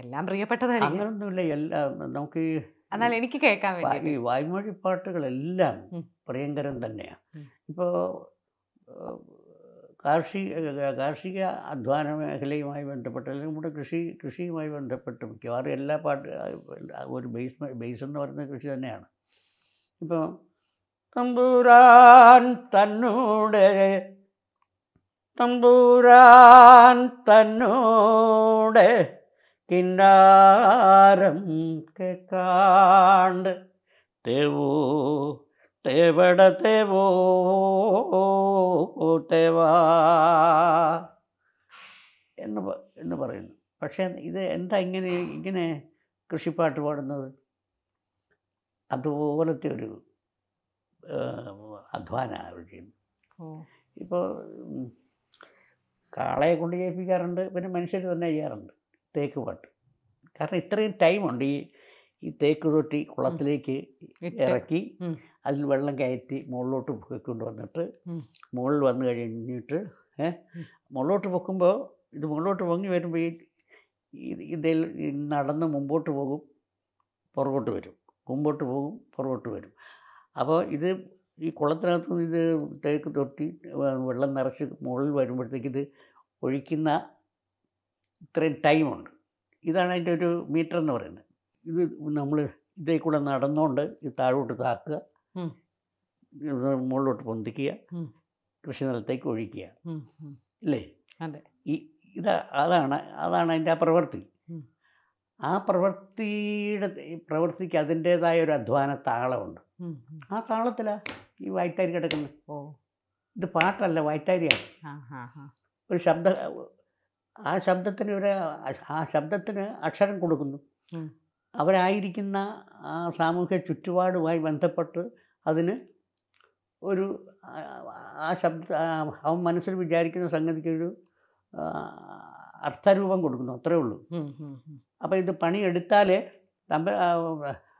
എല്ലാം പ്രിയപ്പെട്ടതായി അങ്ങനൊന്നുമില്ല എല്ലാം നമുക്ക് എന്നാൽ എനിക്ക് കേൾക്കാൻ ഈ വായ്മൊഴി പാട്ടുകളെല്ലാം പ്രിയങ്കരം തന്നെയാണ് ഇപ്പോൾ കാർഷിക കാർഷിക അധ്വാന മേഖലയുമായി ബന്ധപ്പെട്ട് അല്ലെങ്കിൽ നമ്മുടെ കൃഷി കൃഷിയുമായി ബന്ധപ്പെട്ട് മിക്കവാറും എല്ലാ പാട്ട് ഒരു ബേസ് ബേസ് എന്ന് പറയുന്നത് കൃഷി തന്നെയാണ് ഇപ്പോൾ തമ്പൂരാൻ തന്നോടെ തമ്പൂരാൻ തന്നോടെ കിന്നാരം കേക്കാണ്ട് തേവോ തേവട തേവോ തേവാ എന്ന് എന്ന് പറയുന്നു പക്ഷേ ഇത് എന്താ ഇങ്ങനെ ഇങ്ങനെ കൃഷിപ്പാട്ട് പാടുന്നത് അതുപോലത്തെ ഒരു അധ്വാനമാണ് അവർ ചെയ്യുന്നത് ഇപ്പോൾ കാളയെ കൊണ്ട് ചെയ്യിപ്പിക്കാറുണ്ട് പിന്നെ മനുഷ്യർ തന്നെ ചെയ്യാറുണ്ട് തേക്ക് പാട്ട് കാരണം ഇത്രയും ടൈമുണ്ട് ഈ ഈ തേക്ക് തൊട്ടി കുളത്തിലേക്ക് ഇറക്കി അതിൽ വെള്ളം കയറ്റി മുകളിലോട്ട് പൊക്കിക്കൊണ്ട് വന്നിട്ട് മുകളിൽ വന്നു കഴിഞ്ഞിട്ട് മുകളിലോട്ട് പൊക്കുമ്പോൾ ഇത് മുകളിലോട്ട് പൊങ്ങി വരുമ്പോൾ ഈ ഇതിൽ നടന്ന് മുമ്പോട്ട് പോകും പുറകോട്ട് വരും മുമ്പോട്ട് പോകും പുറകോട്ട് വരും അപ്പോൾ ഇത് ഈ നിന്ന് ഇത് തേക്ക് തൊട്ടി വെള്ളം നിറച്ച് മുകളിൽ വരുമ്പോഴത്തേക്ക് ഇത് ഒഴിക്കുന്ന ഇത്രയും ടൈമുണ്ട് ഇതാണ് അതിൻ്റെ ഒരു മീറ്റർ എന്ന് പറയുന്നത് ഇത് നമ്മൾ ഇതേ കൂടെ നടന്നുകൊണ്ട് ഇത് താഴോട്ട് താക്കുക മുകളിലോട്ട് പൊന്തിക്കുക കൃഷി നിലത്തേക്ക് ഒഴിക്കുക അല്ലേ അതെ ഈ ഇത് അതാണ് അതാണ് അതിൻ്റെ ആ പ്രവൃത്തി ആ പ്രവൃത്തിയുടെ പ്രവൃത്തിക്ക് അതിൻ്റേതായ ഒരു അധ്വാന താളമുണ്ട് ആ താളത്തിലാ ഈ വായ്ത്താരി കിടക്കുന്നത് ഓ ഇത് പാട്ടല്ല വായ്ത്താരിയാണ് ഒരു ശബ്ദ ആ ശബ്ദത്തിന് ഒരു ആ ശബ്ദത്തിന് അക്ഷരം കൊടുക്കുന്നു അവരായിരിക്കുന്ന ആ സാമൂഹ്യ ചുറ്റുപാടുമായി ബന്ധപ്പെട്ട് അതിന് ഒരു ആ ശബ്ദ അവൻ മനസ്സിൽ വിചാരിക്കുന്ന സംഗതിക്കൊരു അർത്ഥരൂപം കൊടുക്കുന്നു അത്രേ ഉള്ളൂ അപ്പോൾ ഇത് പണിയെടുത്താലേ തമ്പ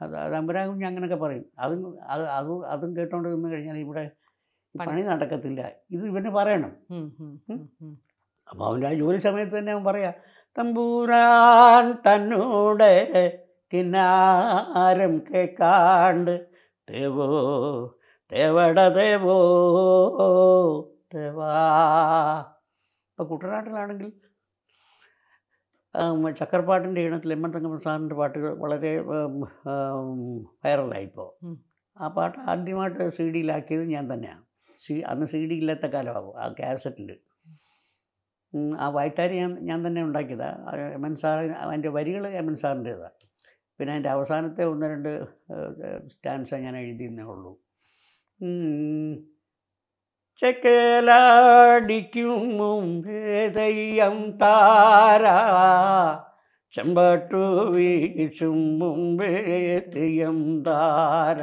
അത് തമ്പുരാൻ കുഞ്ഞ് അങ്ങനെയൊക്കെ പറയും അതും അത് അത് അതും കേട്ടോണ്ട് നിന്ന് കഴിഞ്ഞാൽ ഇവിടെ പണി നടക്കത്തില്ല ഇത് ഇവന് പറയണം അപ്പോൾ അവൻ്റെ ആ ജോലി സമയത്ത് തന്നെ അവൻ പറയാം തമ്പൂരാൻ തന്നോട് കിന്നാരം കേക്കാണ്ട് തേവോ തേവട തേവോ തേവാ ഇപ്പം കുട്ടനാട്ടിലാണെങ്കിൽ ചക്രപ്പാട്ടിൻ്റെ ഈണത്തിൽ എം എൻ തങ്കപ്പൻ സാറിൻ്റെ പാട്ടുകൾ വളരെ വൈറലായി ഇപ്പോൾ ആ പാട്ട് ആദ്യമായിട്ട് സി ഡിയിലാക്കിയത് ഞാൻ തന്നെയാണ് സി അന്ന് സി ഡി ഇല്ലാത്ത കാലമാകും ആ കാസറ്റിൽ ആ വായ്ത്താരി ഞാൻ ഞാൻ തന്നെ ഉണ്ടാക്കിയതാണ് എം എൻ സാർ അതിൻ്റെ വരികൾ എം എൻ സാറിൻ്റേതാണ് പിന്നെ അതിൻ്റെ അവസാനത്തെ ഒന്ന് രണ്ട് സ്റ്റാൻസ് ഞാൻ എഴുതിയെന്നേ ഉള്ളൂ ചെക്കേലാടിക്കും മുമ്പേ ദയ്യം താര ചെമ്പാട്ടു വീശും മുമ്പേ ദയ്യം താര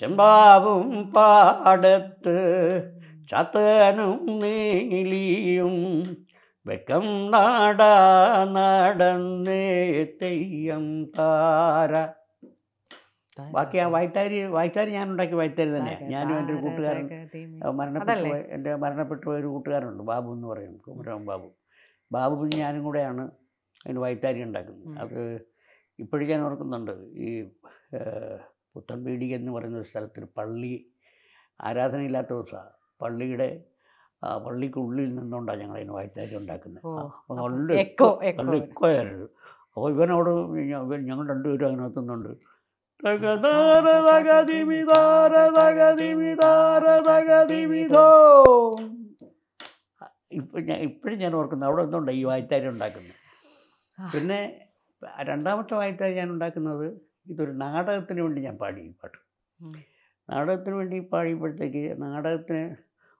ചെമ്പാവും പാടത്ത് ചത്തനും നീലിയും വെക്കം നാടാ നടന്നേ തെയ്യം താര ബാക്കി ആ വായ്ത്താരി വായ്ത്താരി ഞാൻ ഉണ്ടാക്കിയ വായ്ത്താരി തന്നെയാണ് ഞാനും എൻ്റെ ഒരു കൂട്ടുകാരൻ മരണപ്പെട്ടു എൻ്റെ മരണപ്പെട്ടു പോയ ഒരു കൂട്ടുകാരുണ്ട് ബാബു എന്ന് പറയും കുമരകം ബാബു ബാബു ഞാനും കൂടെയാണ് അതിന് വായ്ത്താരി ഉണ്ടാക്കുന്നത് അത് ഇപ്പോഴും ഞാൻ ഓർക്കുന്നുണ്ട് ഈ പുത്തൻപീടിക എന്ന് പറയുന്ന ഒരു സ്ഥലത്തിൽ പള്ളി ആരാധനയില്ലാത്ത ദിവസമാണ് പള്ളിയുടെ ആ പള്ളിക്കുള്ളിൽ നിന്നുകൊണ്ടാണ് ഞങ്ങൾ അതിന് വായ്ത്താരി ഉണ്ടാക്കുന്നത് നല്ല എക്കോ ആയിരുന്നു അപ്പോൾ ഇവനോട് ഞങ്ങൾ രണ്ടുപേരും അതിനകത്തുനിന്നുണ്ട് ഇപ്പം ഞാൻ ഇപ്പോഴും ഞാൻ ഓർക്കുന്നത് അവിടെ ഒന്നുണ്ട് ഈ വായത്താരി ഉണ്ടാക്കുന്നത് പിന്നെ രണ്ടാമത്തെ വായത്താരി ഞാൻ ഉണ്ടാക്കുന്നത് ഇതൊരു നാടകത്തിന് വേണ്ടി ഞാൻ പാടി ഈ പാട്ട് നാടകത്തിന് വേണ്ടി പാടിയപ്പോഴത്തേക്ക് നാടകത്തിന്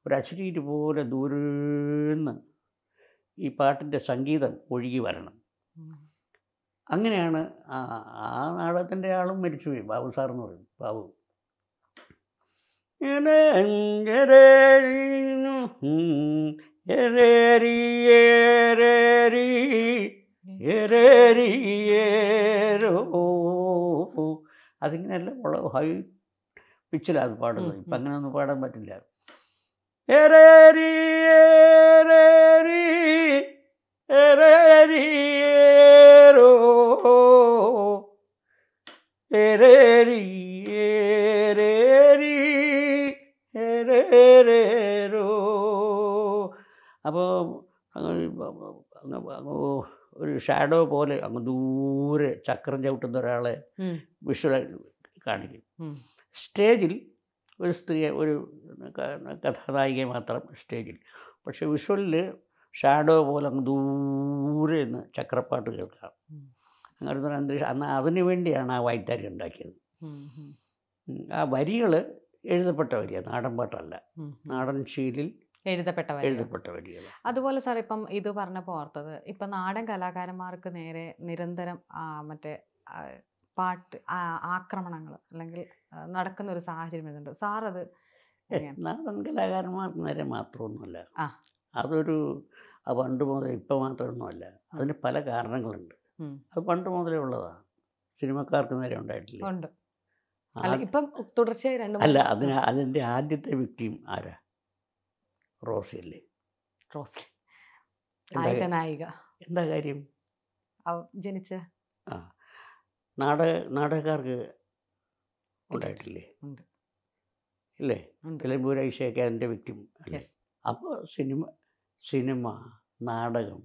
ഒരു അശ്വരീറ്റ് പോലെ ദൂരന്ന് ഈ പാട്ടിൻ്റെ സംഗീതം ഒഴുകി വരണം അങ്ങനെയാണ് ആ നാടകത്തിൻ്റെ ആളും മരിച്ചുപോയി ബാബു സാർ എന്ന് പറയും ബാബു അതിങ്ങനെയല്ല ഉള്ള ഹൈ പിച്ചിലാണ് അത് പാടുന്നത് ഇപ്പം ഒന്നും പാടാൻ പറ്റില്ല ഏരേരി ഏരേരി എരേരിയേരോ എരേരിയേരേരി എരേരേരോ അങ്ങ് ഒരു ഷാഡോ പോലെ അങ്ങ് ദൂരെ ചക്രം ചവിട്ടുന്ന ഒരാളെ വിഷ്വലായിട്ട് കാണിക്കും സ്റ്റേജിൽ ഒരു സ്ത്രീയെ ഒരു കഥാനായികയെ മാത്രം സ്റ്റേജിൽ പക്ഷെ വിഷ്വലിൽ ഷാഡോ പോലെ അങ്ങ് ദൂരെ നിന്ന് ചക്രപ്പാട്ട് കേൾക്കാം അങ്ങനെ ഒരു അന്തരീക്ഷം അന്ന് അതിനു വേണ്ടിയാണ് ആ വൈദ്യാരി ഉണ്ടാക്കിയത് ആ വരികൾ എഴുതപ്പെട്ട വരിയാണ് നാടൻ പാട്ടല്ല നാടൻ ശീലിൽ എഴുതപ്പെട്ട എഴുതപ്പെട്ട വരികൾ അതുപോലെ സാർ ഇപ്പം ഇത് പറഞ്ഞപ്പോൾ ഓർത്തത് ഇപ്പം നാടൻ കലാകാരന്മാർക്ക് നേരെ നിരന്തരം മറ്റേ പാട്ട് ആക്രമണങ്ങൾ അല്ലെങ്കിൽ നടക്കുന്ന ഒരു സാഹചര്യം വരുന്നുണ്ട് സാർ അത് നാടൻ കലാകാരന്മാർക്ക് നേരെ മാത്രമൊന്നുമല്ല അതൊരു പണ്ട് മുതൽ ഇപ്പം മാത്രമൊന്നുമല്ല അതിന് പല കാരണങ്ങളുണ്ട് അത് പണ്ട് മുതലേ ഉള്ളതാണ് സിനിമക്കാർക്ക് നേരെ ഉണ്ടായിട്ടില്ല തുടർച്ചയായി രണ്ട് അല്ല അതിന് അതിൻ്റെ ആദ്യത്തെ വ്യക്തി ആരാ റോസിയല്ലേ റോസി നായിക എന്താ കാര്യം ജനിച്ച ആ നാടക നാടകക്കാർക്ക് ഉണ്ടായിട്ടില്ലേ ഇല്ലേ നിലമ്പൂർ ഐഷയൊക്കെ അതിൻ്റെ അപ്പോൾ സിനിമ സിനിമ നാടകം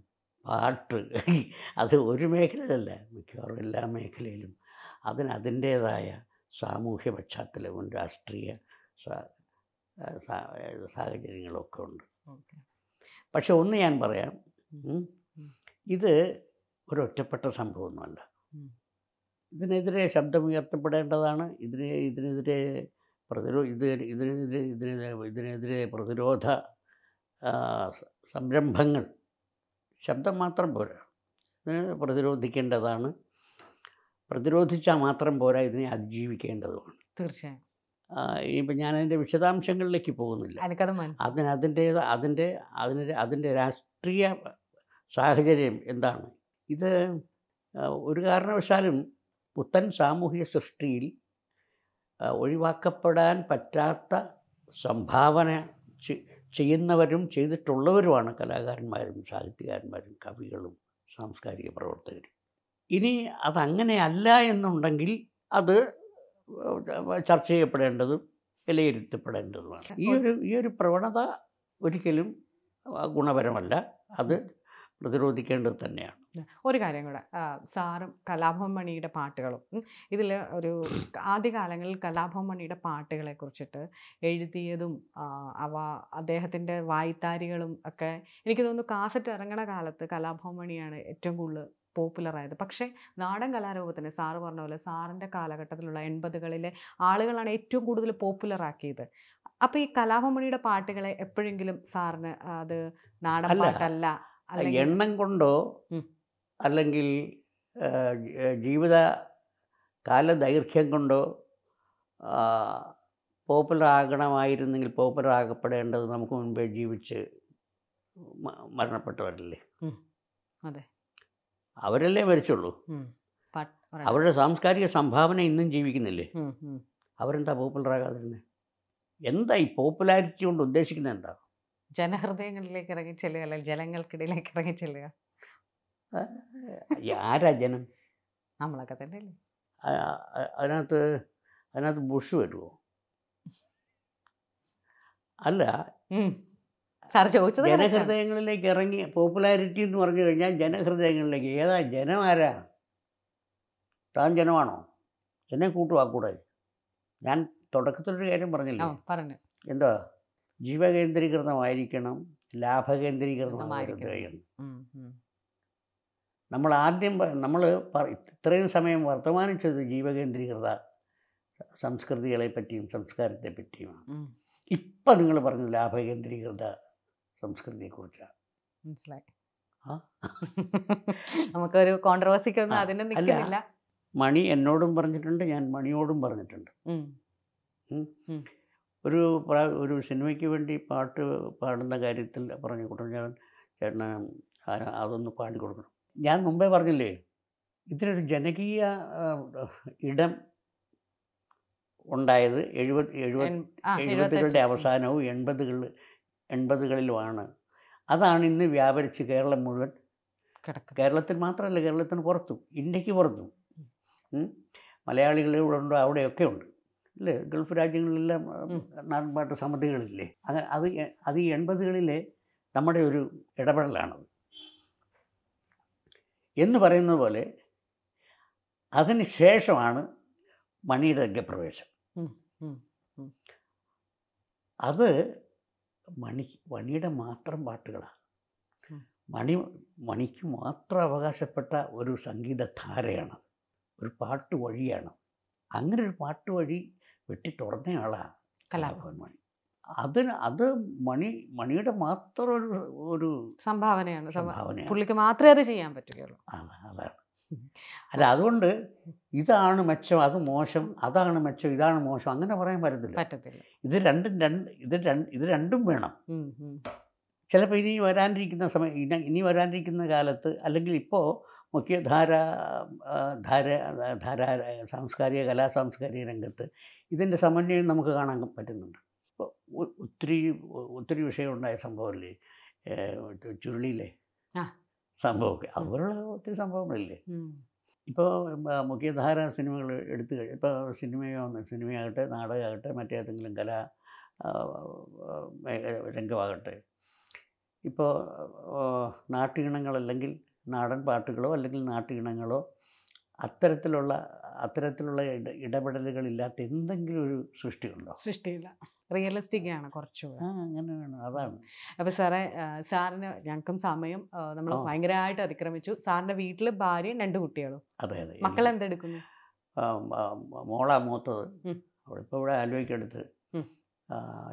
പാട്ട് അത് ഒരു മേഖലയിലല്ല മിക്കവാറും എല്ലാ മേഖലയിലും അതിന് അതിൻ്റേതായ സാമൂഹ്യ പശ്ചാത്തലവും രാഷ്ട്രീയ സാഹചര്യങ്ങളൊക്കെ ഉണ്ട് പക്ഷെ ഒന്ന് ഞാൻ പറയാം ഇത് ഒരൊറ്റപ്പെട്ട സംഭവമൊന്നുമല്ല ഇതിനെതിരെ ശബ്ദമുയർത്തപ്പെടേണ്ടതാണ് ഇതിനെ ഇതിനെതിരെ പ്രതിരോധ ഇതിനെതിരെ ഇതിനെതിരെ ഇതിനെതിരെ പ്രതിരോധ സംരംഭങ്ങൾ ശബ്ദം മാത്രം പോരാ ഇതിനെ പ്രതിരോധിക്കേണ്ടതാണ് പ്രതിരോധിച്ചാൽ മാത്രം പോരാ ഇതിനെ അതിജീവിക്കേണ്ടതുമാണ് തീർച്ചയായും ഇനിയിപ്പോൾ ഞാനതിൻ്റെ വിശദാംശങ്ങളിലേക്ക് പോകുന്നില്ല അതിന് അതിൻ്റെ അതിൻ്റെ അതിന് അതിൻ്റെ രാഷ്ട്രീയ സാഹചര്യം എന്താണ് ഇത് ഒരു കാരണവശാലും പുത്തൻ സാമൂഹിക സൃഷ്ടിയിൽ ഒഴിവാക്കപ്പെടാൻ പറ്റാത്ത സംഭാവന ചെയ്യുന്നവരും ചെയ്തിട്ടുള്ളവരുമാണ് കലാകാരന്മാരും സാഹിത്യകാരന്മാരും കവികളും സാംസ്കാരിക പ്രവർത്തകരും ഇനി അതങ്ങനെയല്ല എന്നുണ്ടെങ്കിൽ അത് ചർച്ച ചെയ്യപ്പെടേണ്ടതും വിലയിരുത്തപ്പെടേണ്ടതുമാണ് ഈ ഒരു ഈ ഒരു പ്രവണത ഒരിക്കലും ഗുണപരമല്ല അത് പ്രതിരോധിക്കേണ്ടത് തന്നെയാണ് ഒരു കാര്യം കൂടെ സാറും കലാഭവൻ മണിയുടെ പാട്ടുകളും ഇതിൽ ഒരു ആദ്യകാലങ്ങളിൽ കലാഭവൻ മണിയുടെ പാട്ടുകളെ കുറിച്ചിട്ട് എഴുതിയതും അവ അദ്ദേഹത്തിൻ്റെ വായ്ത്താരികളും ഒക്കെ എനിക്ക് തോന്നുന്നു കാസറ്റ് ഇറങ്ങണ കാലത്ത് കലാഭവൻ മണിയാണ് ഏറ്റവും കൂടുതൽ പോപ്പുലറായത് പക്ഷേ നാടൻ കലാരൂപത്തിന് സാറ് പറഞ്ഞ പോലെ സാറിൻ്റെ കാലഘട്ടത്തിലുള്ള എൺപതുകളിലെ ആളുകളാണ് ഏറ്റവും കൂടുതൽ പോപ്പുലറാക്കിയത് അപ്പോൾ ഈ കലാഭമണിയുടെ പാട്ടുകളെ എപ്പോഴെങ്കിലും സാറിന് അത് നാടൻ പാട്ടല്ല എണ്ണം കൊണ്ടോ അല്ലെങ്കിൽ ജീവിത കാല ദൈർഘ്യം കൊണ്ടോ പോപ്പുലർ ആകണമായിരുന്നെങ്കിൽ പോപ്പുലർ ആകപ്പെടേണ്ടത് നമുക്ക് മുൻപേ ജീവിച്ച് മരണപ്പെട്ടവരല്ലേ അതെ അവരല്ലേ മരിച്ചുള്ളൂ അവരുടെ സാംസ്കാരിക സംഭാവന ഇന്നും ജീവിക്കുന്നില്ലേ അവരെന്താ പോപ്പുലർ ആകാതിരുന്നെ എന്താ ഈ പോപ്പുലാരിറ്റി കൊണ്ട് ഉദ്ദേശിക്കുന്നത് എന്താ ജനഹൃദയങ്ങളിലേക്ക് ഇറങ്ങിച്ചെല്ലുക അല്ലെങ്കിൽ ജനങ്ങൾക്കിടയിലേക്ക് ഇറങ്ങിച്ചെല്ലുക ആരാ ജനം നമ്മളൊക്കെ തന്നെ അതിനകത്ത് അതിനകത്ത് ബുഷ് വരുമോ അല്ല ജനഹൃദയങ്ങളിലേക്ക് ഇറങ്ങി പോപ്പുലാരിറ്റി എന്ന് പറഞ്ഞു കഴിഞ്ഞാൽ ജനഹൃദയങ്ങളിലേക്ക് ഏതാ ജനം ആരാ താൻ ജനമാണോ എന്നെ കൂടെ ഞാൻ തുടക്കത്തിലൊരു കാര്യം പറഞ്ഞില്ല പറഞ്ഞു എന്താ ജീവകേന്ദ്രീകൃതമായിരിക്കണം ലാഭകേന്ദ്രീകൃതമായിരിക്കണം നമ്മൾ ആദ്യം നമ്മൾ ഇത്രയും സമയം വർത്തമാനിച്ചത് ജീവകേന്ദ്രീകൃത സംസ്കൃതികളെ പറ്റിയും സംസ്കാരത്തെ പറ്റിയുമാണ് ഇപ്പം നിങ്ങൾ പറഞ്ഞ ലാഭകേന്ദ്രീകൃത സംസ്കൃതിയെക്കുറിച്ചാണ് മനസ്സിലായി നമുക്കൊരു കോൺട്രവേഴ്സിക്കൊന്നും മണി എന്നോടും പറഞ്ഞിട്ടുണ്ട് ഞാൻ മണിയോടും പറഞ്ഞിട്ടുണ്ട് ഒരു ഒരു സിനിമയ്ക്ക് വേണ്ടി പാട്ട് പാടുന്ന കാര്യത്തിൽ പറഞ്ഞു കൊടുക്കാൻ ഞാൻ ചേട്ടന് അതൊന്ന് പാടി കൊടുക്കണം ഞാൻ മുമ്പേ പറഞ്ഞില്ലേ ഇതിനൊരു ജനകീയ ഇടം ഉണ്ടായത് എഴുപത് എഴുപത് എഴുപതുകളുടെ അവസാനവും എൺപതുകൾ എൺപതുകളിലുമാണ് അതാണ് ഇന്ന് വ്യാപരിച്ച് കേരളം മുഴുവൻ കേരളത്തിൽ മാത്രമല്ല കേരളത്തിന് പുറത്തും ഇന്ത്യക്ക് പുറത്തും മലയാളികൾ ഇവിടെ ഉണ്ടോ അവിടെയൊക്കെ ഉണ്ട് അല്ലേ ഗൾഫ് രാജ്യങ്ങളിലെല്ലാം നാടൻപാട്ട് സമിതികളില്ലേ അങ്ങനെ അത് അത് ഈ എൺപതുകളിലെ നമ്മുടെ ഒരു ഇടപെടലാണത് എന്ന് പറയുന്നത് പോലെ ശേഷമാണ് മണിയുടെ രംഗപ്രവേശം അത് മണി മണിയുടെ മാത്രം പാട്ടുകളാണ് മണി മണിക്ക് മാത്രം അവകാശപ്പെട്ട ഒരു സംഗീതധാരയാണ് ഒരു പാട്ട് വഴിയാണ് അങ്ങനെ ഒരു പാട്ട് വഴി വെട്ടി ആളാണ് കലാഭവൻ മണി അതിന് അത് മണി മണിയുടെ മാത്രം ഒരു ഒരു സംഭാവനയാണ് സംഭാവന പുള്ളിക്ക് മാത്രമേ അത് ചെയ്യാൻ പറ്റുകയുള്ളൂ അതാണ് അല്ല അതുകൊണ്ട് ഇതാണ് മെച്ചം അത് മോശം അതാണ് മെച്ചം ഇതാണ് മോശം അങ്ങനെ പറയാൻ പറ്റത്തില്ല പറ്റത്തില്ല ഇത് രണ്ടും രണ്ട് ഇത് രണ്ട് ഇത് രണ്ടും വേണം ചിലപ്പോൾ ഇനി വരാനിരിക്കുന്ന സമയം ഇനി ഇനി വരാനിരിക്കുന്ന കാലത്ത് അല്ലെങ്കിൽ ഇപ്പോൾ മുഖ്യധാര ധാര ധാര സാംസ്കാരിക കലാ സാംസ്കാരിക രംഗത്ത് ഇതിൻ്റെ സമന്വയം നമുക്ക് കാണാൻ പറ്റുന്നുണ്ട് ഒത്തിരി ഒത്തിരി വിഷയമുണ്ടായ സംഭവമല്ലേ ചുരുളിയിലെ സംഭവമൊക്കെ അതുപോലുള്ള ഒത്തിരി സംഭവങ്ങളില്ലേ ഇപ്പോൾ മുഖ്യധാര സിനിമകൾ എടുത്തു കഴിഞ്ഞു ഇപ്പോൾ സിനിമയോ സിനിമയാകട്ടെ നാടകമാകട്ടെ മറ്റേതെങ്കിലും കലാ രംഗമാകട്ടെ ഇപ്പോൾ നാട്ടിണങ്ങളല്ലെങ്കിൽ നാടൻ പാട്ടുകളോ അല്ലെങ്കിൽ നാട്ടിണങ്ങളോ അത്തരത്തിലുള്ള അത്തരത്തിലുള്ള ഇല്ലാത്ത എന്തെങ്കിലും ഒരു സൃഷ്ടിയുണ്ടോ സൃഷ്ടിയില്ല റിയലിസ്റ്റിക് ആണ് കുറച്ചുകൂടെ അങ്ങനെ വേണം അതാണ് അപ്പോൾ സാറേ സാറിന് ഞങ്ങൾക്കും സമയം നമ്മൾ ഭയങ്കരമായിട്ട് അതിക്രമിച്ചു സാറിൻ്റെ വീട്ടിൽ ഭാര്യയും രണ്ട് കുട്ടികളും അതെ അതെ മക്കൾ എന്തെടുക്കുന്നു മോളാ മൂത്തത് അവളിപ്പോൾ ഇവിടെ ആലോചിക്കെടുത്ത്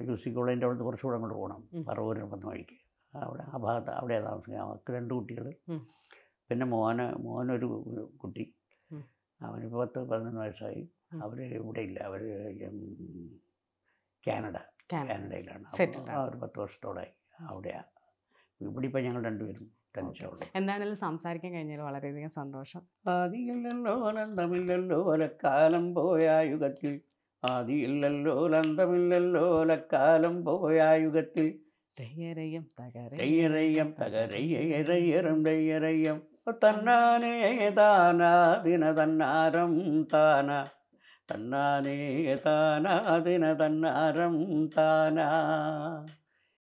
യു സി കോളേജിൻ്റെ അവിടുന്ന് കുറച്ചുകൂടെ അങ്ങോട്ട് പോകണം പറവൂരിന് വന്ന വഴിക്ക് അവിടെ ആ ഭാഗത്ത് അവിടെയാണ് താമസിക്കുന്നത് അവർക്ക് രണ്ട് കുട്ടികൾ പിന്നെ മോന് മോനൊരു കുട്ടി അവന് പത്ത് പതിനൊന്ന് വയസ്സായി അവർ ഇവിടെ ഇല്ല അവർ കാനഡ കാനഡയിലാണ് അവർ പത്ത് വർഷത്തോളായി അവിടെയാണ് ഇവിടെ ഇപ്പം ഞങ്ങൾ രണ്ടുപേരും എന്താണെങ്കിലും സംസാരിക്കാൻ കഴിഞ്ഞാൽ വളരെയധികം സന്തോഷം ആദിയില്ലല്ലോ അനന്തമില്ലല്ലോ ഒരക്കാലം പോയായുഗത്തിൽ ആദിയില്ലല്ലോ അനന്തമില്ലല്ലോ ഒരക്കാലം പോയായുഗത്തിൽ തയ്യറയ്യം തകരയ്യറയ്യം തകരയ്യറയ്യറും തയ്യറയ്യം தன்னானே தானா தின தன்னாரம் தானா தன்னானே தானா தின தன்னாரம் தானா